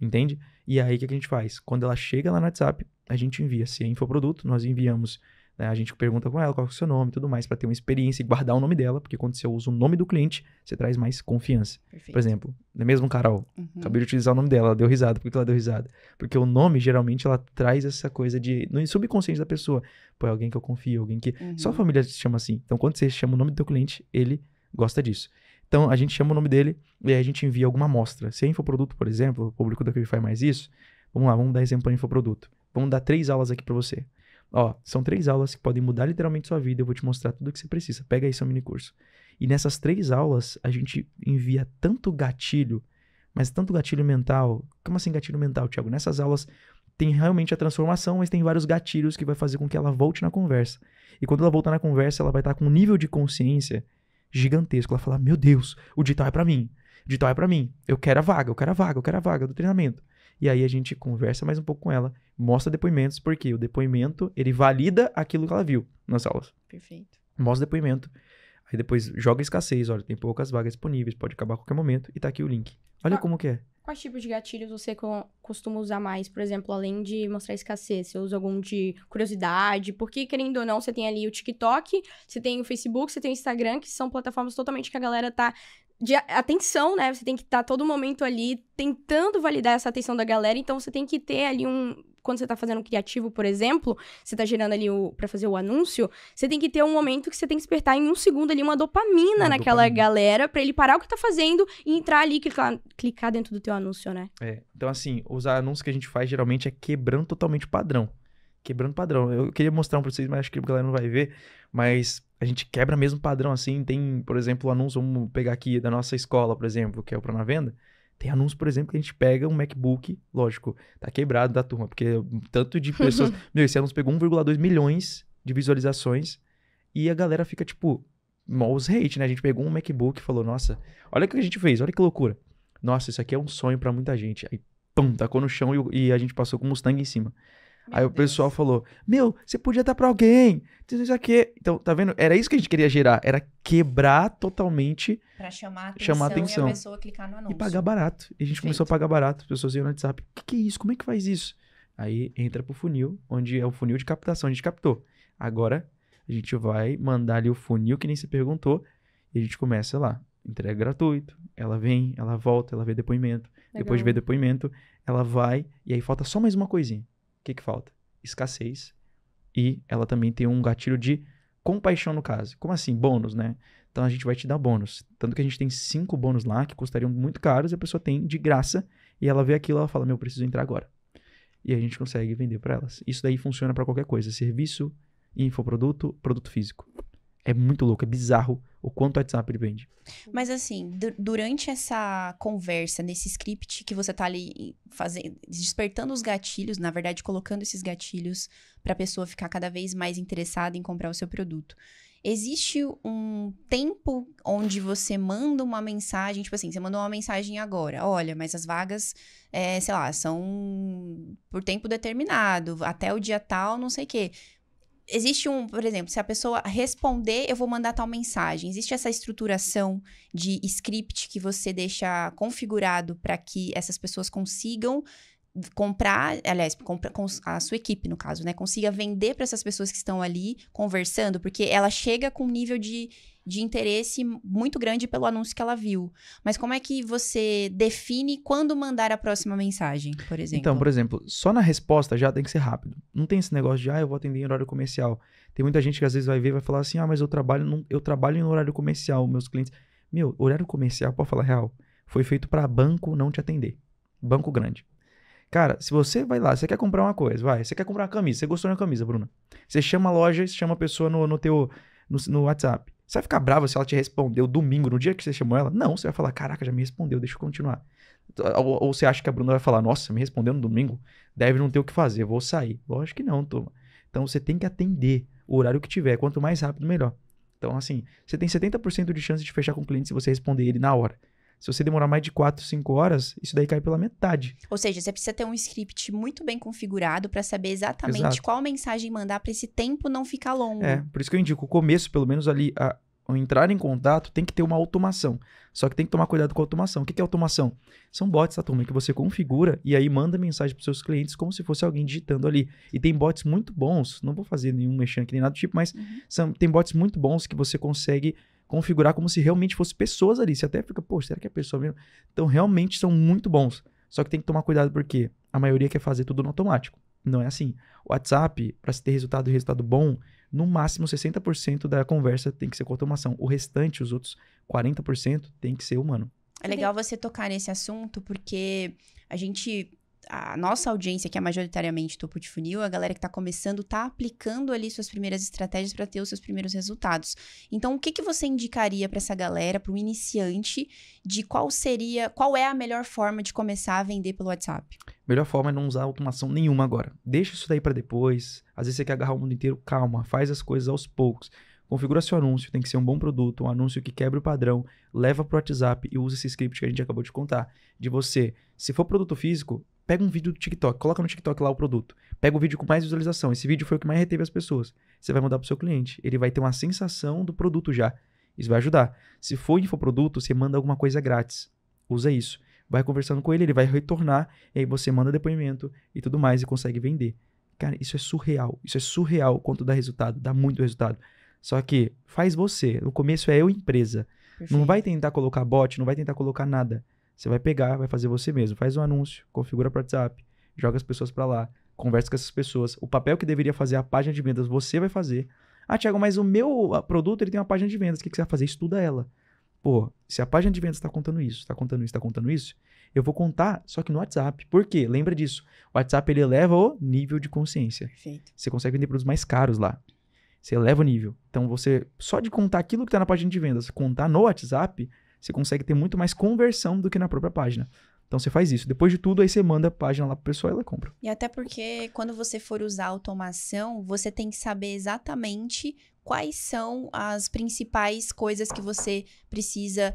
Entende? E aí o que a gente faz? Quando ela chega lá no WhatsApp, a gente envia se é infoproduto, nós enviamos né? A gente pergunta com ela qual é o seu nome e tudo mais, para ter uma experiência e guardar o nome dela, porque quando você usa o nome do cliente, você traz mais confiança. Perfeito. Por exemplo, não é mesmo, Carol? Uhum. Acabei de utilizar o nome dela, ela deu risada. Por que ela deu risada? Porque o nome, geralmente, ela traz essa coisa de. no subconsciente da pessoa. Pô, é alguém que eu confio, alguém que. Uhum. Só a família se chama assim. Então, quando você chama o nome do teu cliente, ele gosta disso. Então, a gente chama o nome dele e aí a gente envia alguma amostra. Se é infoproduto, por exemplo, o público da faz mais isso, vamos lá, vamos dar exemplo para infoproduto. Vamos dar três aulas aqui para você. Ó, são três aulas que podem mudar literalmente sua vida. Eu vou te mostrar tudo o que você precisa. Pega aí seu mini curso. E nessas três aulas, a gente envia tanto gatilho, mas tanto gatilho mental. Como assim gatilho mental, Thiago? Nessas aulas tem realmente a transformação, mas tem vários gatilhos que vai fazer com que ela volte na conversa. E quando ela voltar na conversa, ela vai estar tá com um nível de consciência gigantesco. Ela vai falar: Meu Deus, o digital é para mim. O digital é para mim. Eu quero a vaga, eu quero a vaga, eu quero a vaga do treinamento. E aí a gente conversa mais um pouco com ela, mostra depoimentos, porque o depoimento, ele valida aquilo que ela viu nas aulas. Perfeito. Mostra depoimento. Aí depois joga escassez, olha, tem poucas vagas disponíveis, pode acabar a qualquer momento, e tá aqui o link. Olha como que é. Quais tipos de gatilhos você costuma usar mais? Por exemplo, além de mostrar escassez, você usa algum de curiosidade? Porque, querendo ou não, você tem ali o TikTok, você tem o Facebook, você tem o Instagram, que são plataformas totalmente que a galera tá de atenção, né? Você tem que estar tá todo momento ali tentando validar essa atenção da galera, então você tem que ter ali um quando você tá fazendo um criativo, por exemplo, você tá gerando ali o para fazer o anúncio, você tem que ter um momento que você tem que despertar em um segundo ali uma dopamina uma naquela dopamina. galera para ele parar o que tá fazendo e entrar ali clicar, clicar dentro do teu anúncio, né? É. Então assim, os anúncios que a gente faz geralmente é quebrando totalmente o padrão quebrando padrão. Eu queria mostrar um pra vocês, mas acho que a galera não vai ver. Mas a gente quebra mesmo padrão, assim. Tem, por exemplo, anúncio, vamos pegar aqui da nossa escola, por exemplo, que é o Pro na Venda. Tem anúncio, por exemplo, que a gente pega um MacBook, lógico, tá quebrado da turma, porque tanto de pessoas. meu, esse anúncio pegou 1,2 milhões de visualizações e a galera fica tipo, os hate, né? A gente pegou um MacBook e falou, nossa, olha o que a gente fez, olha que loucura. Nossa, isso aqui é um sonho para muita gente. Aí, pum, tacou no chão e, e, a gente passou com o Mustang em cima. Meu Aí Deus. o pessoal falou: Meu, você podia dar pra alguém. Isso aqui. Então, tá vendo? Era isso que a gente queria gerar. Era quebrar totalmente. Pra chamar atenção, chamar atenção. e a pessoa clicar no anúncio. E pagar barato. E a gente Perfeito. começou a pagar barato. As pessoas iam no WhatsApp: O que, que é isso? Como é que faz isso? Aí entra pro funil, onde é o funil de captação. A gente captou. Agora a gente vai mandar ali o funil que nem se perguntou. E a gente começa lá entrega gratuito, ela vem, ela volta, ela vê depoimento, Legal. depois de ver depoimento, ela vai, e aí falta só mais uma coisinha que, que falta? Escassez. E ela também tem um gatilho de compaixão no caso. Como assim? Bônus, né? Então a gente vai te dar bônus. Tanto que a gente tem cinco bônus lá que custariam muito caros e a pessoa tem de graça e ela vê aquilo e ela fala: Meu, preciso entrar agora. E a gente consegue vender para elas. Isso daí funciona para qualquer coisa: serviço, infoproduto, produto físico. É muito louco, é bizarro o quanto o WhatsApp ele vende. Mas assim, durante essa conversa, nesse script que você tá ali fazendo, despertando os gatilhos, na verdade, colocando esses gatilhos para a pessoa ficar cada vez mais interessada em comprar o seu produto. Existe um tempo onde você manda uma mensagem, tipo assim, você mandou uma mensagem agora, olha, mas as vagas, é, sei lá, são por tempo determinado, até o dia tal, não sei o quê existe um, por exemplo, se a pessoa responder, eu vou mandar tal mensagem. Existe essa estruturação de script que você deixa configurado para que essas pessoas consigam comprar, aliás, compra, a sua equipe, no caso, né? Consiga vender para essas pessoas que estão ali conversando, porque ela chega com um nível de, de interesse muito grande pelo anúncio que ela viu. Mas como é que você define quando mandar a próxima mensagem, por exemplo? Então, por exemplo, só na resposta já tem que ser rápido. Não tem esse negócio de, ah, eu vou atender em horário comercial. Tem muita gente que às vezes vai ver e vai falar assim, ah, mas eu trabalho, eu trabalho em horário comercial, meus clientes. Meu, horário comercial, para falar real, foi feito para banco não te atender. Banco grande. Cara, se você vai lá, você quer comprar uma coisa, vai, você quer comprar uma camisa, você gostou da camisa, Bruna. Você chama a loja, você chama a pessoa no, no teu no, no WhatsApp. Você vai ficar bravo se ela te respondeu domingo, no dia que você chamou ela? Não, você vai falar, caraca, já me respondeu, deixa eu continuar. Ou, ou, você acha que a Bruna vai falar, nossa, me respondeu no domingo, deve não ter o que fazer, vou sair. Lógico que não, turma. Então você tem que atender o horário que tiver, quanto mais rápido, melhor. Então, assim, você tem 70% de chance de fechar com o cliente se você responder ele na hora. Se você demorar mais de 4, 5 horas, isso daí cai pela metade. Ou seja, você precisa ter um script muito bem configurado para saber exatamente Exato. qual mensagem mandar para esse tempo não ficar longo. É, por isso que eu indico o começo, pelo menos ali, a, ao entrar em contato, tem que ter uma automação. Só que tem que tomar cuidado com a automação. O que é automação? São bots, tá, turma, que você configura e aí manda mensagem para seus clientes como se fosse alguém digitando ali. E tem bots muito bons, não vou fazer nenhum mexendo aqui nem nada do tipo, mas uhum. são, tem bots muito bons que você consegue configurar como se realmente fossem pessoas ali. Você até fica, pô, será que é pessoa mesmo? Então, realmente são muito bons. Só que tem que tomar cuidado porque a maioria quer fazer tudo no automático. Não é assim. O WhatsApp, para se ter resultado e resultado bom, no máximo 60% da conversa tem que ser com automação. O restante, os outros 40%, tem que ser humano. É legal você tocar nesse assunto, porque a gente a nossa audiência, que é majoritariamente topo de funil, a galera que está começando, está aplicando ali suas primeiras estratégias para ter os seus primeiros resultados. Então, o que, que você indicaria para essa galera, para o iniciante, de qual seria, qual é a melhor forma de começar a vender pelo WhatsApp? Melhor forma é não usar automação nenhuma agora. Deixa isso daí para depois. Às vezes você quer agarrar o mundo inteiro, calma, faz as coisas aos poucos. Configura seu anúncio, tem que ser um bom produto, um anúncio que quebre o padrão, leva para o WhatsApp e usa esse script que a gente acabou de contar. De você, se for produto físico, Pega um vídeo do TikTok, coloca no TikTok lá o produto. Pega o vídeo com mais visualização. Esse vídeo foi o que mais reteve as pessoas. Você vai mandar pro seu cliente. Ele vai ter uma sensação do produto já. Isso vai ajudar. Se for infoproduto, você manda alguma coisa grátis. Usa isso. Vai conversando com ele, ele vai retornar, e aí você manda depoimento e tudo mais e consegue vender. Cara, isso é surreal. Isso é surreal quanto dá resultado, dá muito resultado. Só que faz você. No começo é eu empresa. Perfeito. Não vai tentar colocar bot, não vai tentar colocar nada. Você vai pegar, vai fazer você mesmo. Faz um anúncio, configura para WhatsApp, joga as pessoas para lá, conversa com essas pessoas. O papel que deveria fazer a página de vendas, você vai fazer. Ah, Thiago, mas o meu produto ele tem uma página de vendas. O que, que você vai fazer? Estuda ela. Pô, se a página de vendas está contando isso, está contando isso, está contando isso, eu vou contar só que no WhatsApp. Por quê? Lembra disso. O WhatsApp ele eleva o nível de consciência. Perfeito. Você consegue vender produtos mais caros lá. Você eleva o nível. Então você, só de contar aquilo que está na página de vendas, contar no WhatsApp, você consegue ter muito mais conversão do que na própria página. Então você faz isso. Depois de tudo, aí você manda a página lá para pessoal e ela compra. E até porque quando você for usar automação, você tem que saber exatamente quais são as principais coisas que você precisa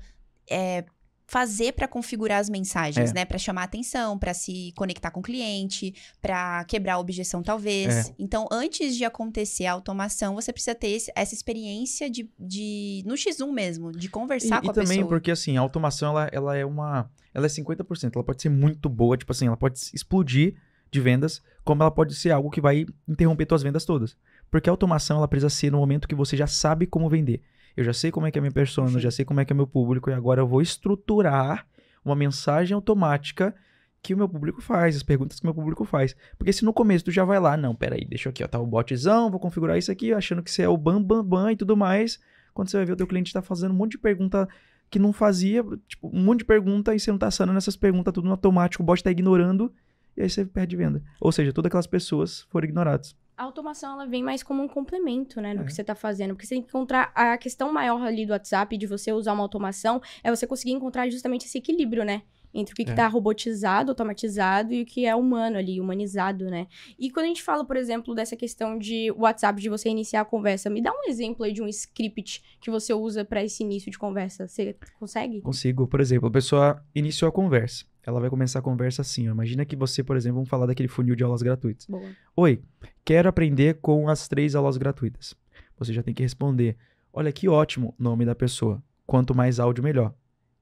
é, fazer para configurar as mensagens, é. né? Para chamar atenção, para se conectar com o cliente, para quebrar a objeção, talvez. É. Então, antes de acontecer a automação, você precisa ter esse, essa experiência de, de. no X1 mesmo, de conversar e, com e a pessoa. E também, porque assim, a automação, ela, ela é uma. Ela é 50%. Ela pode ser muito boa, tipo assim, ela pode explodir de vendas, como ela pode ser algo que vai interromper tuas vendas todas. Porque a automação, ela precisa ser no momento que você já sabe como vender. Eu já sei como é que é minha persona, já sei como é que é meu público, e agora eu vou estruturar uma mensagem automática que o meu público faz, as perguntas que o meu público faz. Porque se no começo tu já vai lá, não, peraí, deixa aqui, ó, tá o botzão, vou configurar isso aqui, achando que você é o bam, bam, bam e tudo mais. Quando você vai ver o teu cliente tá fazendo um monte de pergunta que não fazia, tipo, um monte de pergunta e você não tá sanando essas perguntas tudo no automático, o bot tá ignorando e aí você perde venda. Ou seja, todas aquelas pessoas foram ignoradas a automação ela vem mais como um complemento, né, do é. que você está fazendo, porque você tem que encontrar a questão maior ali do WhatsApp de você usar uma automação é você conseguir encontrar justamente esse equilíbrio, né? Entre o que, é. está robotizado, automatizado e o que é humano ali, humanizado, né? E quando a gente fala, por exemplo, dessa questão de WhatsApp, de você iniciar a conversa, me dá um exemplo aí de um script que você usa para esse início de conversa. Você consegue? Consigo. Por exemplo, a pessoa iniciou a conversa ela vai começar a conversa assim. Ó. Imagina que você, por exemplo, vamos falar daquele funil de aulas gratuitas. Boa. Oi, quero aprender com as três aulas gratuitas. Você já tem que responder. Olha que ótimo nome da pessoa. Quanto mais áudio, melhor.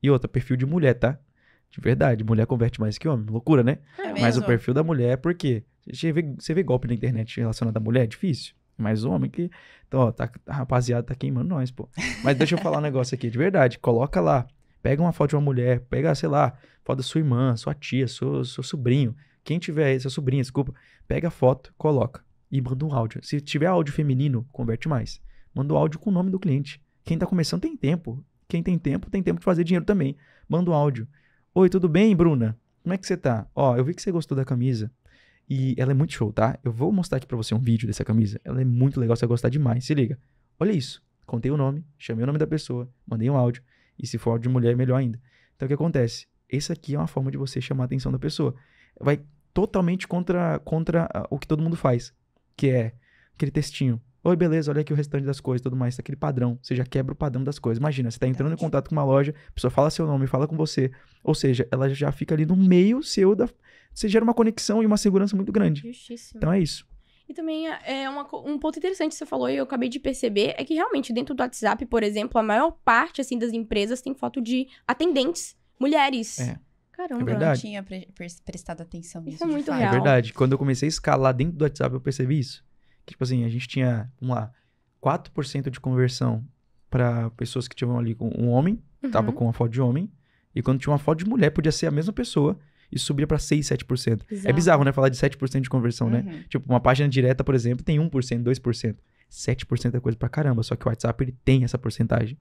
E outra, perfil de mulher, tá? De verdade, mulher converte mais que homem. Loucura, né? É Mas o perfil da mulher, por quê? Você vê, você vê golpe na internet relacionado à mulher? É difícil. Mais homem que. Então, ó, tá, a rapaziada tá queimando nós, pô. Mas deixa eu falar um negócio aqui, de verdade. Coloca lá Pega uma foto de uma mulher, pega, sei lá, foto da sua irmã, sua tia, seu, seu sobrinho, quem tiver aí, sobrinha, desculpa, pega a foto, coloca e manda um áudio. Se tiver áudio feminino, converte mais. Manda o um áudio com o nome do cliente. Quem tá começando tem tempo. Quem tem tempo, tem tempo de fazer dinheiro também. Manda um áudio. Oi, tudo bem, Bruna? Como é que você tá? Ó, eu vi que você gostou da camisa. E ela é muito show, tá? Eu vou mostrar aqui pra você um vídeo dessa camisa. Ela é muito legal, você vai gostar demais. Se liga. Olha isso. Contei o nome, chamei o nome da pessoa, mandei um áudio. E se for áudio de mulher, melhor ainda. Então o que acontece? Esse aqui é uma forma de você chamar a atenção da pessoa. Vai totalmente contra, contra ah, o que todo mundo faz, que é aquele textinho. Oi, beleza, olha aqui o restante das coisas, tudo mais, aquele padrão. Você já quebra o padrão das coisas. Imagina, você está entrando em contato com uma loja, a pessoa fala seu nome, fala com você. Ou seja, ela já fica ali no meio seu da. Você gera uma conexão e uma segurança muito grande. Justíssimo. Então é isso. E também é, é uma, um ponto interessante que você falou e eu acabei de perceber é que realmente dentro do WhatsApp, por exemplo, a maior parte assim das empresas tem foto de atendentes, mulheres. É. Caramba, é eu não tinha pre prestado atenção nisso. Isso é muito real. É verdade. Quando eu comecei a escalar dentro do WhatsApp, eu percebi isso. Que, tipo assim, a gente tinha, vamos lá, 4% de conversão para pessoas que tinham ali com um homem, uhum. tava com uma foto de homem, e quando tinha uma foto de mulher, podia ser a mesma pessoa, e subia para 6, 7%. Bizarro. É bizarro, né? Falar de 7% de conversão, né? uhum. né? Tipo, uma página direta, por exemplo, tem 1%, 2%. 7% é coisa pra caramba, só que o WhatsApp ele tem essa porcentagem.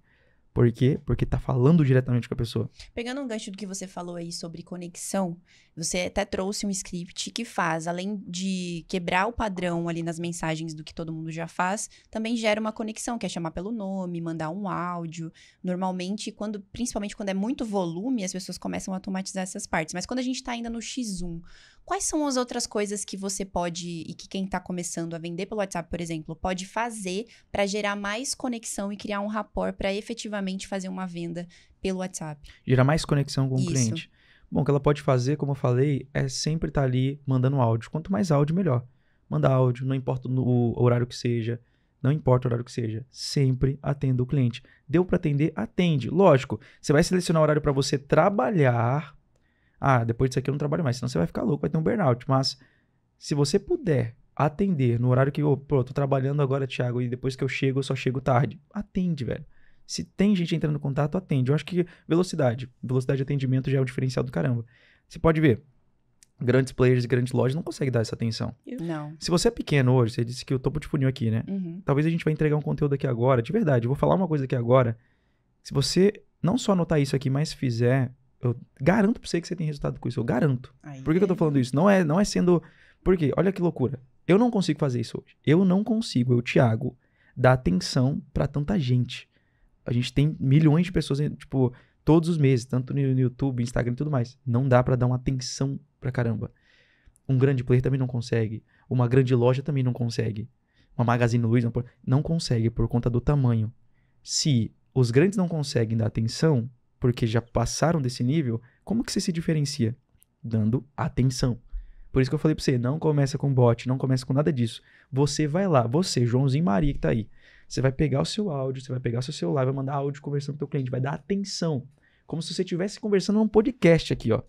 Por quê? Porque tá falando diretamente com a pessoa. Pegando um gancho do que você falou aí sobre conexão, você até trouxe um script que faz, além de quebrar o padrão ali nas mensagens do que todo mundo já faz, também gera uma conexão, que é chamar pelo nome, mandar um áudio. Normalmente, quando, principalmente quando é muito volume, as pessoas começam a automatizar essas partes. Mas quando a gente tá ainda no X1, Quais são as outras coisas que você pode e que quem está começando a vender pelo WhatsApp, por exemplo, pode fazer para gerar mais conexão e criar um rapport para efetivamente fazer uma venda pelo WhatsApp? Gerar mais conexão com o Isso. cliente. Bom, o que ela pode fazer, como eu falei, é sempre estar tá ali mandando áudio. Quanto mais áudio, melhor. Manda áudio, não importa o horário que seja, não importa o horário que seja, sempre atenda o cliente. Deu para atender? Atende. Lógico, você vai selecionar o horário para você trabalhar, ah, depois disso aqui eu não trabalho mais, senão você vai ficar louco, vai ter um burnout. Mas se você puder atender no horário que, pô, eu tô trabalhando agora, Thiago, e depois que eu chego, eu só chego tarde. Atende, velho. Se tem gente entrando em contato, atende. Eu acho que velocidade, velocidade de atendimento já é o diferencial do caramba. Você pode ver, grandes players, grandes lojas não conseguem dar essa atenção. Não. Se você é pequeno hoje, você disse que o topo de funil aqui, né? Uhum. Talvez a gente vai entregar um conteúdo aqui agora, de verdade. Eu vou falar uma coisa aqui agora. Se você não só anotar isso aqui, mas fizer, eu garanto pra você que você tem resultado com isso. Eu garanto. Aí Por que, é. que eu tô é. falando isso? Não é, não é sendo. Por quê? Olha que loucura. Eu não consigo fazer isso hoje. Eu não consigo, eu, Thiago, dar atenção para tanta gente. A gente tem milhões de pessoas, tipo, todos os meses, tanto no YouTube, Instagram e tudo mais. Não dá para dar uma atenção pra caramba. Um grande player também não consegue. Uma grande loja também não consegue. Uma Magazine Luiza não, não consegue por conta do tamanho. Se os grandes não conseguem dar atenção, porque já passaram desse nível, como que você se diferencia? Dando atenção. Por isso que eu falei pra você, não começa com bot, não começa com nada disso. Você vai lá, você, Joãozinho Maria que tá aí. Você vai pegar o seu áudio, você vai pegar o seu celular, vai mandar áudio conversando com o teu cliente, vai dar atenção. Como se você estivesse conversando num podcast aqui, ó.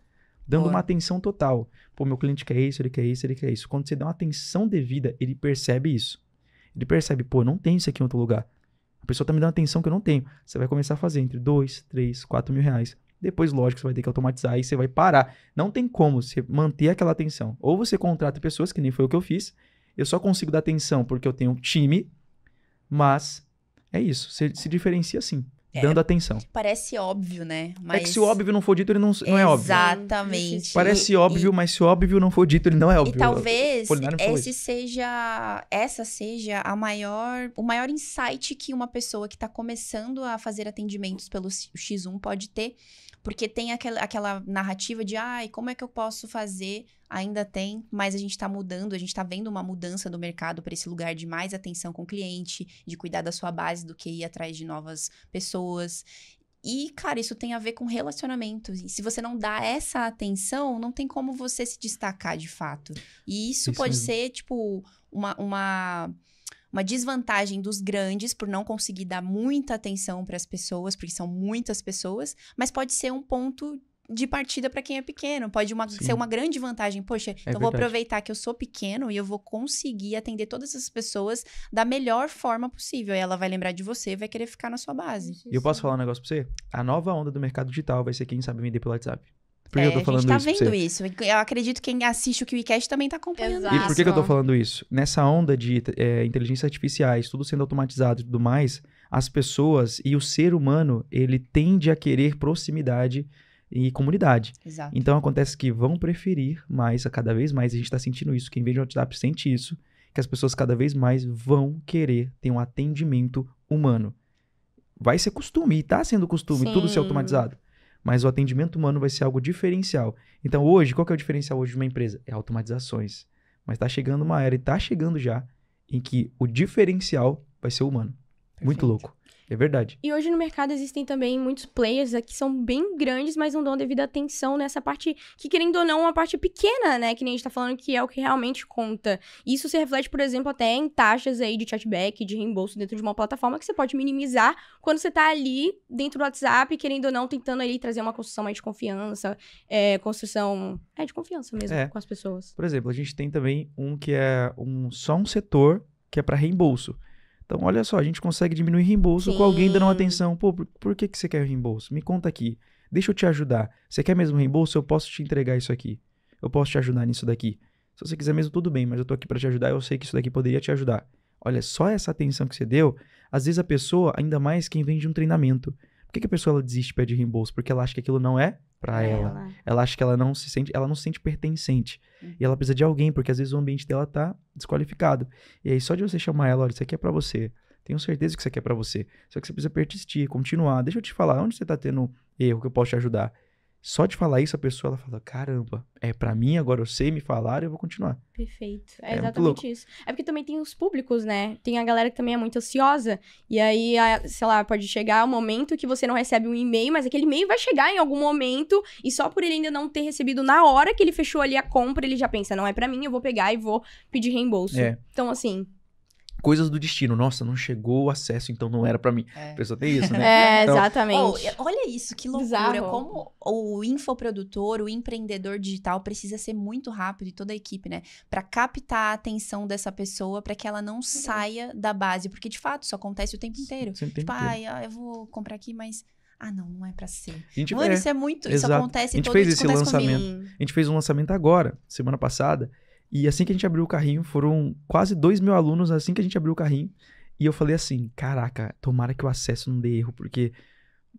Dando uma atenção total. Pô, meu cliente quer isso, ele quer isso, ele quer isso. Quando você dá uma atenção devida, ele percebe isso. Ele percebe, pô, não tem isso aqui em outro lugar. A pessoa tá me dando atenção que eu não tenho. Você vai começar a fazer entre 2, 3, 4 mil reais. Depois, lógico, você vai ter que automatizar e você vai parar. Não tem como você manter aquela atenção. Ou você contrata pessoas, que nem foi o que eu fiz. Eu só consigo dar atenção porque eu tenho um time, mas é isso. Você se diferencia assim. É, dando atenção. Parece óbvio, né? Mas... É que se o óbvio não for dito, ele não, não é óbvio. Exatamente. Parece e, óbvio, e... mas se o óbvio não for dito, ele não é óbvio. E talvez é esse seja, essa seja a maior, o maior insight que uma pessoa que está começando a fazer atendimentos pelo X1 pode ter, porque tem aquela, aquela narrativa de, ai, como é que eu posso fazer? Ainda tem, mas a gente está mudando, a gente está vendo uma mudança do mercado para esse lugar de mais atenção com o cliente, de cuidar da sua base do que ir atrás de novas pessoas. E, cara, isso tem a ver com relacionamento. E se você não dá essa atenção, não tem como você se destacar de fato. E isso, isso pode mesmo. ser, tipo, uma, uma uma desvantagem dos grandes por não conseguir dar muita atenção para as pessoas, porque são muitas pessoas, mas pode ser um ponto de partida para quem é pequeno. Pode uma, ser uma grande vantagem. Poxa, é então verdade. vou aproveitar que eu sou pequeno e eu vou conseguir atender todas essas pessoas da melhor forma possível. E ela vai lembrar de você e vai querer ficar na sua base. E eu posso falar um negócio para você? A nova onda do mercado digital vai ser quem sabe vender pelo WhatsApp. Por que é, eu tô falando é, a gente tá vendo isso. Eu acredito que quem assiste o KiwiCast também tá acompanhando Exato. isso. E por que, que eu tô falando isso? Nessa onda de é, inteligência artificiais, tudo sendo automatizado e tudo mais, as pessoas e o ser humano, ele tende a querer proximidade e comunidade. Exato. Então acontece que vão preferir mais, cada vez mais, a gente está sentindo isso. Quem vende WhatsApp sente isso, que as pessoas cada vez mais vão querer ter um atendimento humano. Vai ser costume, e está sendo costume, Sim. tudo ser automatizado mas o atendimento humano vai ser algo diferencial. Então, hoje, qual que é o diferencial hoje de uma empresa? É automatizações. Mas está chegando uma era, e está chegando já, em que o diferencial vai ser o humano. Perfeito. Muito louco. É verdade. E hoje no mercado existem também muitos players que são bem grandes, mas não dão devida atenção nessa parte que, querendo ou não, é uma parte pequena, né? Que nem a gente tá falando que é o que realmente conta. Isso se reflete, por exemplo, até em taxas aí de chatback, de reembolso dentro de uma plataforma que você pode minimizar quando você tá ali dentro do WhatsApp, querendo ou não, tentando ali trazer uma construção mais de confiança, é, construção é, de confiança mesmo é. com as pessoas. Por exemplo, a gente tem também um que é um só um setor que é para reembolso. Então, olha só, a gente consegue diminuir reembolso Sim. com alguém dando atenção. Pô, por, por, que, que você quer reembolso? Me conta aqui. Deixa eu te ajudar. Você quer mesmo reembolso? Eu posso te entregar isso aqui. Eu posso te ajudar nisso daqui. Se você quiser mesmo, tudo bem, mas eu tô aqui para te ajudar. Eu sei que isso daqui poderia te ajudar. Olha, só essa atenção que você deu, às vezes a pessoa, ainda mais quem vem de um treinamento. Por que, que a pessoa ela desiste e pede reembolso? Porque ela acha que aquilo não é para ela. ela. Ela acha que ela não se sente, ela não se sente pertencente. Uhum. E ela precisa de alguém, porque às vezes o ambiente dela tá desqualificado. E aí só de você chamar ela, olha, isso aqui é para você. Tenho certeza que isso aqui é para você. Só que você precisa persistir, continuar. Deixa eu te falar, onde você tá tendo erro que eu posso te ajudar? Só de falar isso, a pessoa ela fala: caramba, é para mim, agora eu sei, me falaram, eu vou continuar. Perfeito. É, é exatamente isso. É porque também tem os públicos, né? Tem a galera que também é muito ansiosa. E aí, sei lá, pode chegar o um momento que você não recebe um e-mail, mas aquele e-mail vai chegar em algum momento. E só por ele ainda não ter recebido na hora que ele fechou ali a compra, ele já pensa: não é para mim, eu vou pegar e vou pedir reembolso. É. Então, assim, coisas do destino. Nossa, não chegou o acesso, então não era para mim. É. A pessoa tem isso, né? É, então... exatamente. Oh, olha isso, que loucura. Bizarro. Como o infoprodutor, o empreendedor digital precisa ser muito rápido e toda a equipe, né? Para captar a atenção dessa pessoa, para que ela não uhum. saia da base. Porque, de fato, isso acontece o tempo inteiro. Sim, tipo, ai, ah, eu vou comprar aqui, mas ah, não, não é para ser. Gente, Mano, é, isso é muito. Exato. Isso acontece A gente fez esse lançamento. A gente fez um lançamento agora, semana passada. E assim que a gente abriu o carrinho, foram quase dois mil alunos assim que a gente abriu o carrinho. E eu falei assim: caraca, tomara que o acesso não dê erro, porque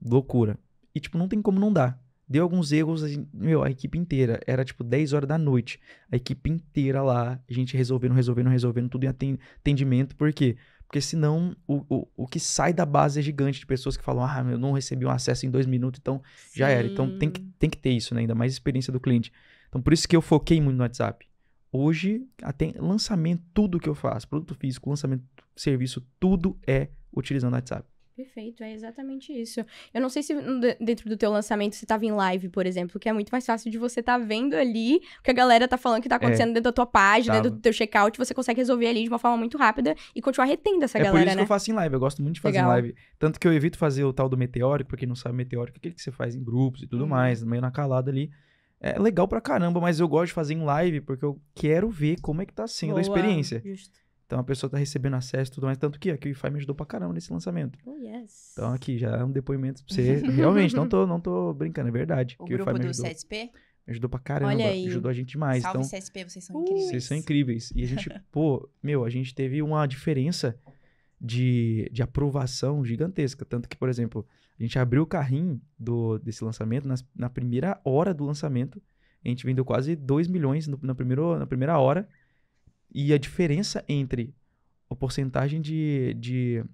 loucura. E, tipo, não tem como não dar. Deu alguns erros, a assim, meu, a equipe inteira. Era tipo 10 horas da noite. A equipe inteira lá, a gente resolvendo, resolvendo, resolvendo, tudo em atendimento. Por quê? Porque senão o, o, o que sai da base é gigante de pessoas que falam, ah, eu não recebi um acesso em dois minutos, então Sim. já era. Então tem que, tem que ter isso, né? Ainda mais experiência do cliente. Então por isso que eu foquei muito no WhatsApp. Hoje até lançamento, tudo que eu faço, produto físico, lançamento, serviço, tudo é utilizando o WhatsApp. Perfeito, é exatamente isso. Eu não sei se dentro do teu lançamento você estava em live, por exemplo, que é muito mais fácil de você estar tá vendo ali o que a galera tá falando que tá é. acontecendo é, dentro da tua página, tava. dentro do teu checkout, você consegue resolver ali de uma forma muito rápida e continuar retendo essa é galera, É por isso né? que eu faço em live, eu gosto muito de fazer Legal. em live. Tanto que eu evito fazer o tal do meteórico, porque quem não sabe meteórico, aquele que você faz em grupos e tudo hum. mais, meio na calada ali é legal pra caramba, mas eu gosto de fazer em live porque eu quero ver como é que tá sendo Boa, a experiência. Justo. Então a pessoa tá recebendo acesso e tudo mais. Tanto que aqui o IFAI me ajudou pra caramba nesse lançamento. Oh, yes. Então aqui já é um depoimento pra você. Realmente, não tô, não tô brincando, é verdade. O que grupo o me ajudou. do CSP? Me ajudou pra caramba, Olha aí. ajudou a gente demais. Salve então, CSP, vocês são uh, incríveis. Vocês são incríveis. E a gente, pô, meu, a gente teve uma diferença de, de aprovação gigantesca. Tanto que, por exemplo, a gente abriu o carrinho do, desse lançamento, nas, na primeira hora do lançamento, a gente vendeu quase 2 milhões no, na, primeiro, na primeira hora. E a diferença entre a porcentagem de, de,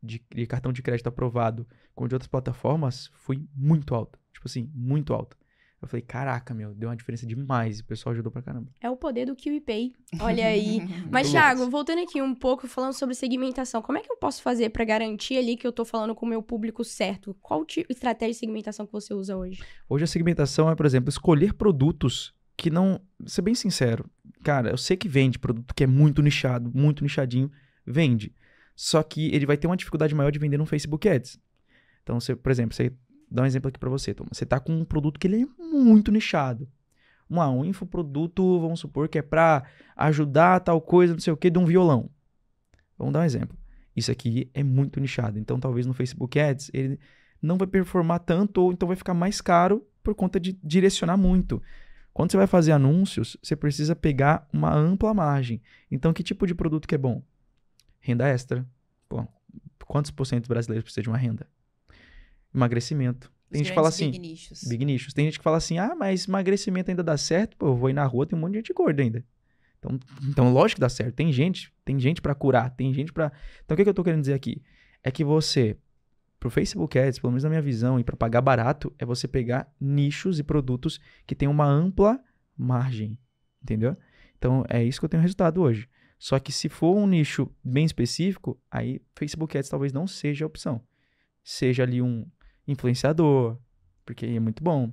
de, de cartão de crédito aprovado com de outras plataformas foi muito alta. Tipo assim, muito alta. Eu falei, caraca, meu, deu uma diferença demais. O pessoal ajudou pra caramba. É o poder do Pay, Olha aí. Mas, Thiago, voltando aqui um pouco, falando sobre segmentação, como é que eu posso fazer para garantir ali que eu tô falando com o meu público certo? Qual tipo, estratégia de segmentação que você usa hoje? Hoje a segmentação é, por exemplo, escolher produtos que não. Ser bem sincero, cara, eu sei que vende produto que é muito nichado, muito nichadinho, vende. Só que ele vai ter uma dificuldade maior de vender no Facebook Ads. Então, você, por exemplo, você dar um exemplo aqui para você, Thomas. Você tá com um produto que ele é muito nichado. Uma, um infoproduto, vamos supor que é para ajudar tal coisa, não sei o que, de um violão. Vamos dar um exemplo. Isso aqui é muito nichado. Então, talvez no Facebook Ads ele não vai performar tanto, ou então vai ficar mais caro por conta de direcionar muito. Quando você vai fazer anúncios, você precisa pegar uma ampla margem. Então, que tipo de produto que é bom? Renda extra. Pô, quantos por cento brasileiros precisa de uma renda? Emagrecimento. Tem Os gente que fala assim. Big nichos. big nichos. Tem gente que fala assim: ah, mas emagrecimento ainda dá certo? Pô, eu vou ir na rua, tem um monte de gente gorda ainda. Então, então lógico que dá certo. Tem gente, tem gente para curar, tem gente para. Então, o que, que eu tô querendo dizer aqui? É que você, pro Facebook Ads, pelo menos na minha visão, e para pagar barato, é você pegar nichos e produtos que tem uma ampla margem. Entendeu? Então, é isso que eu tenho resultado hoje. Só que se for um nicho bem específico, aí Facebook Ads talvez não seja a opção. Seja ali um influenciador, porque é muito bom.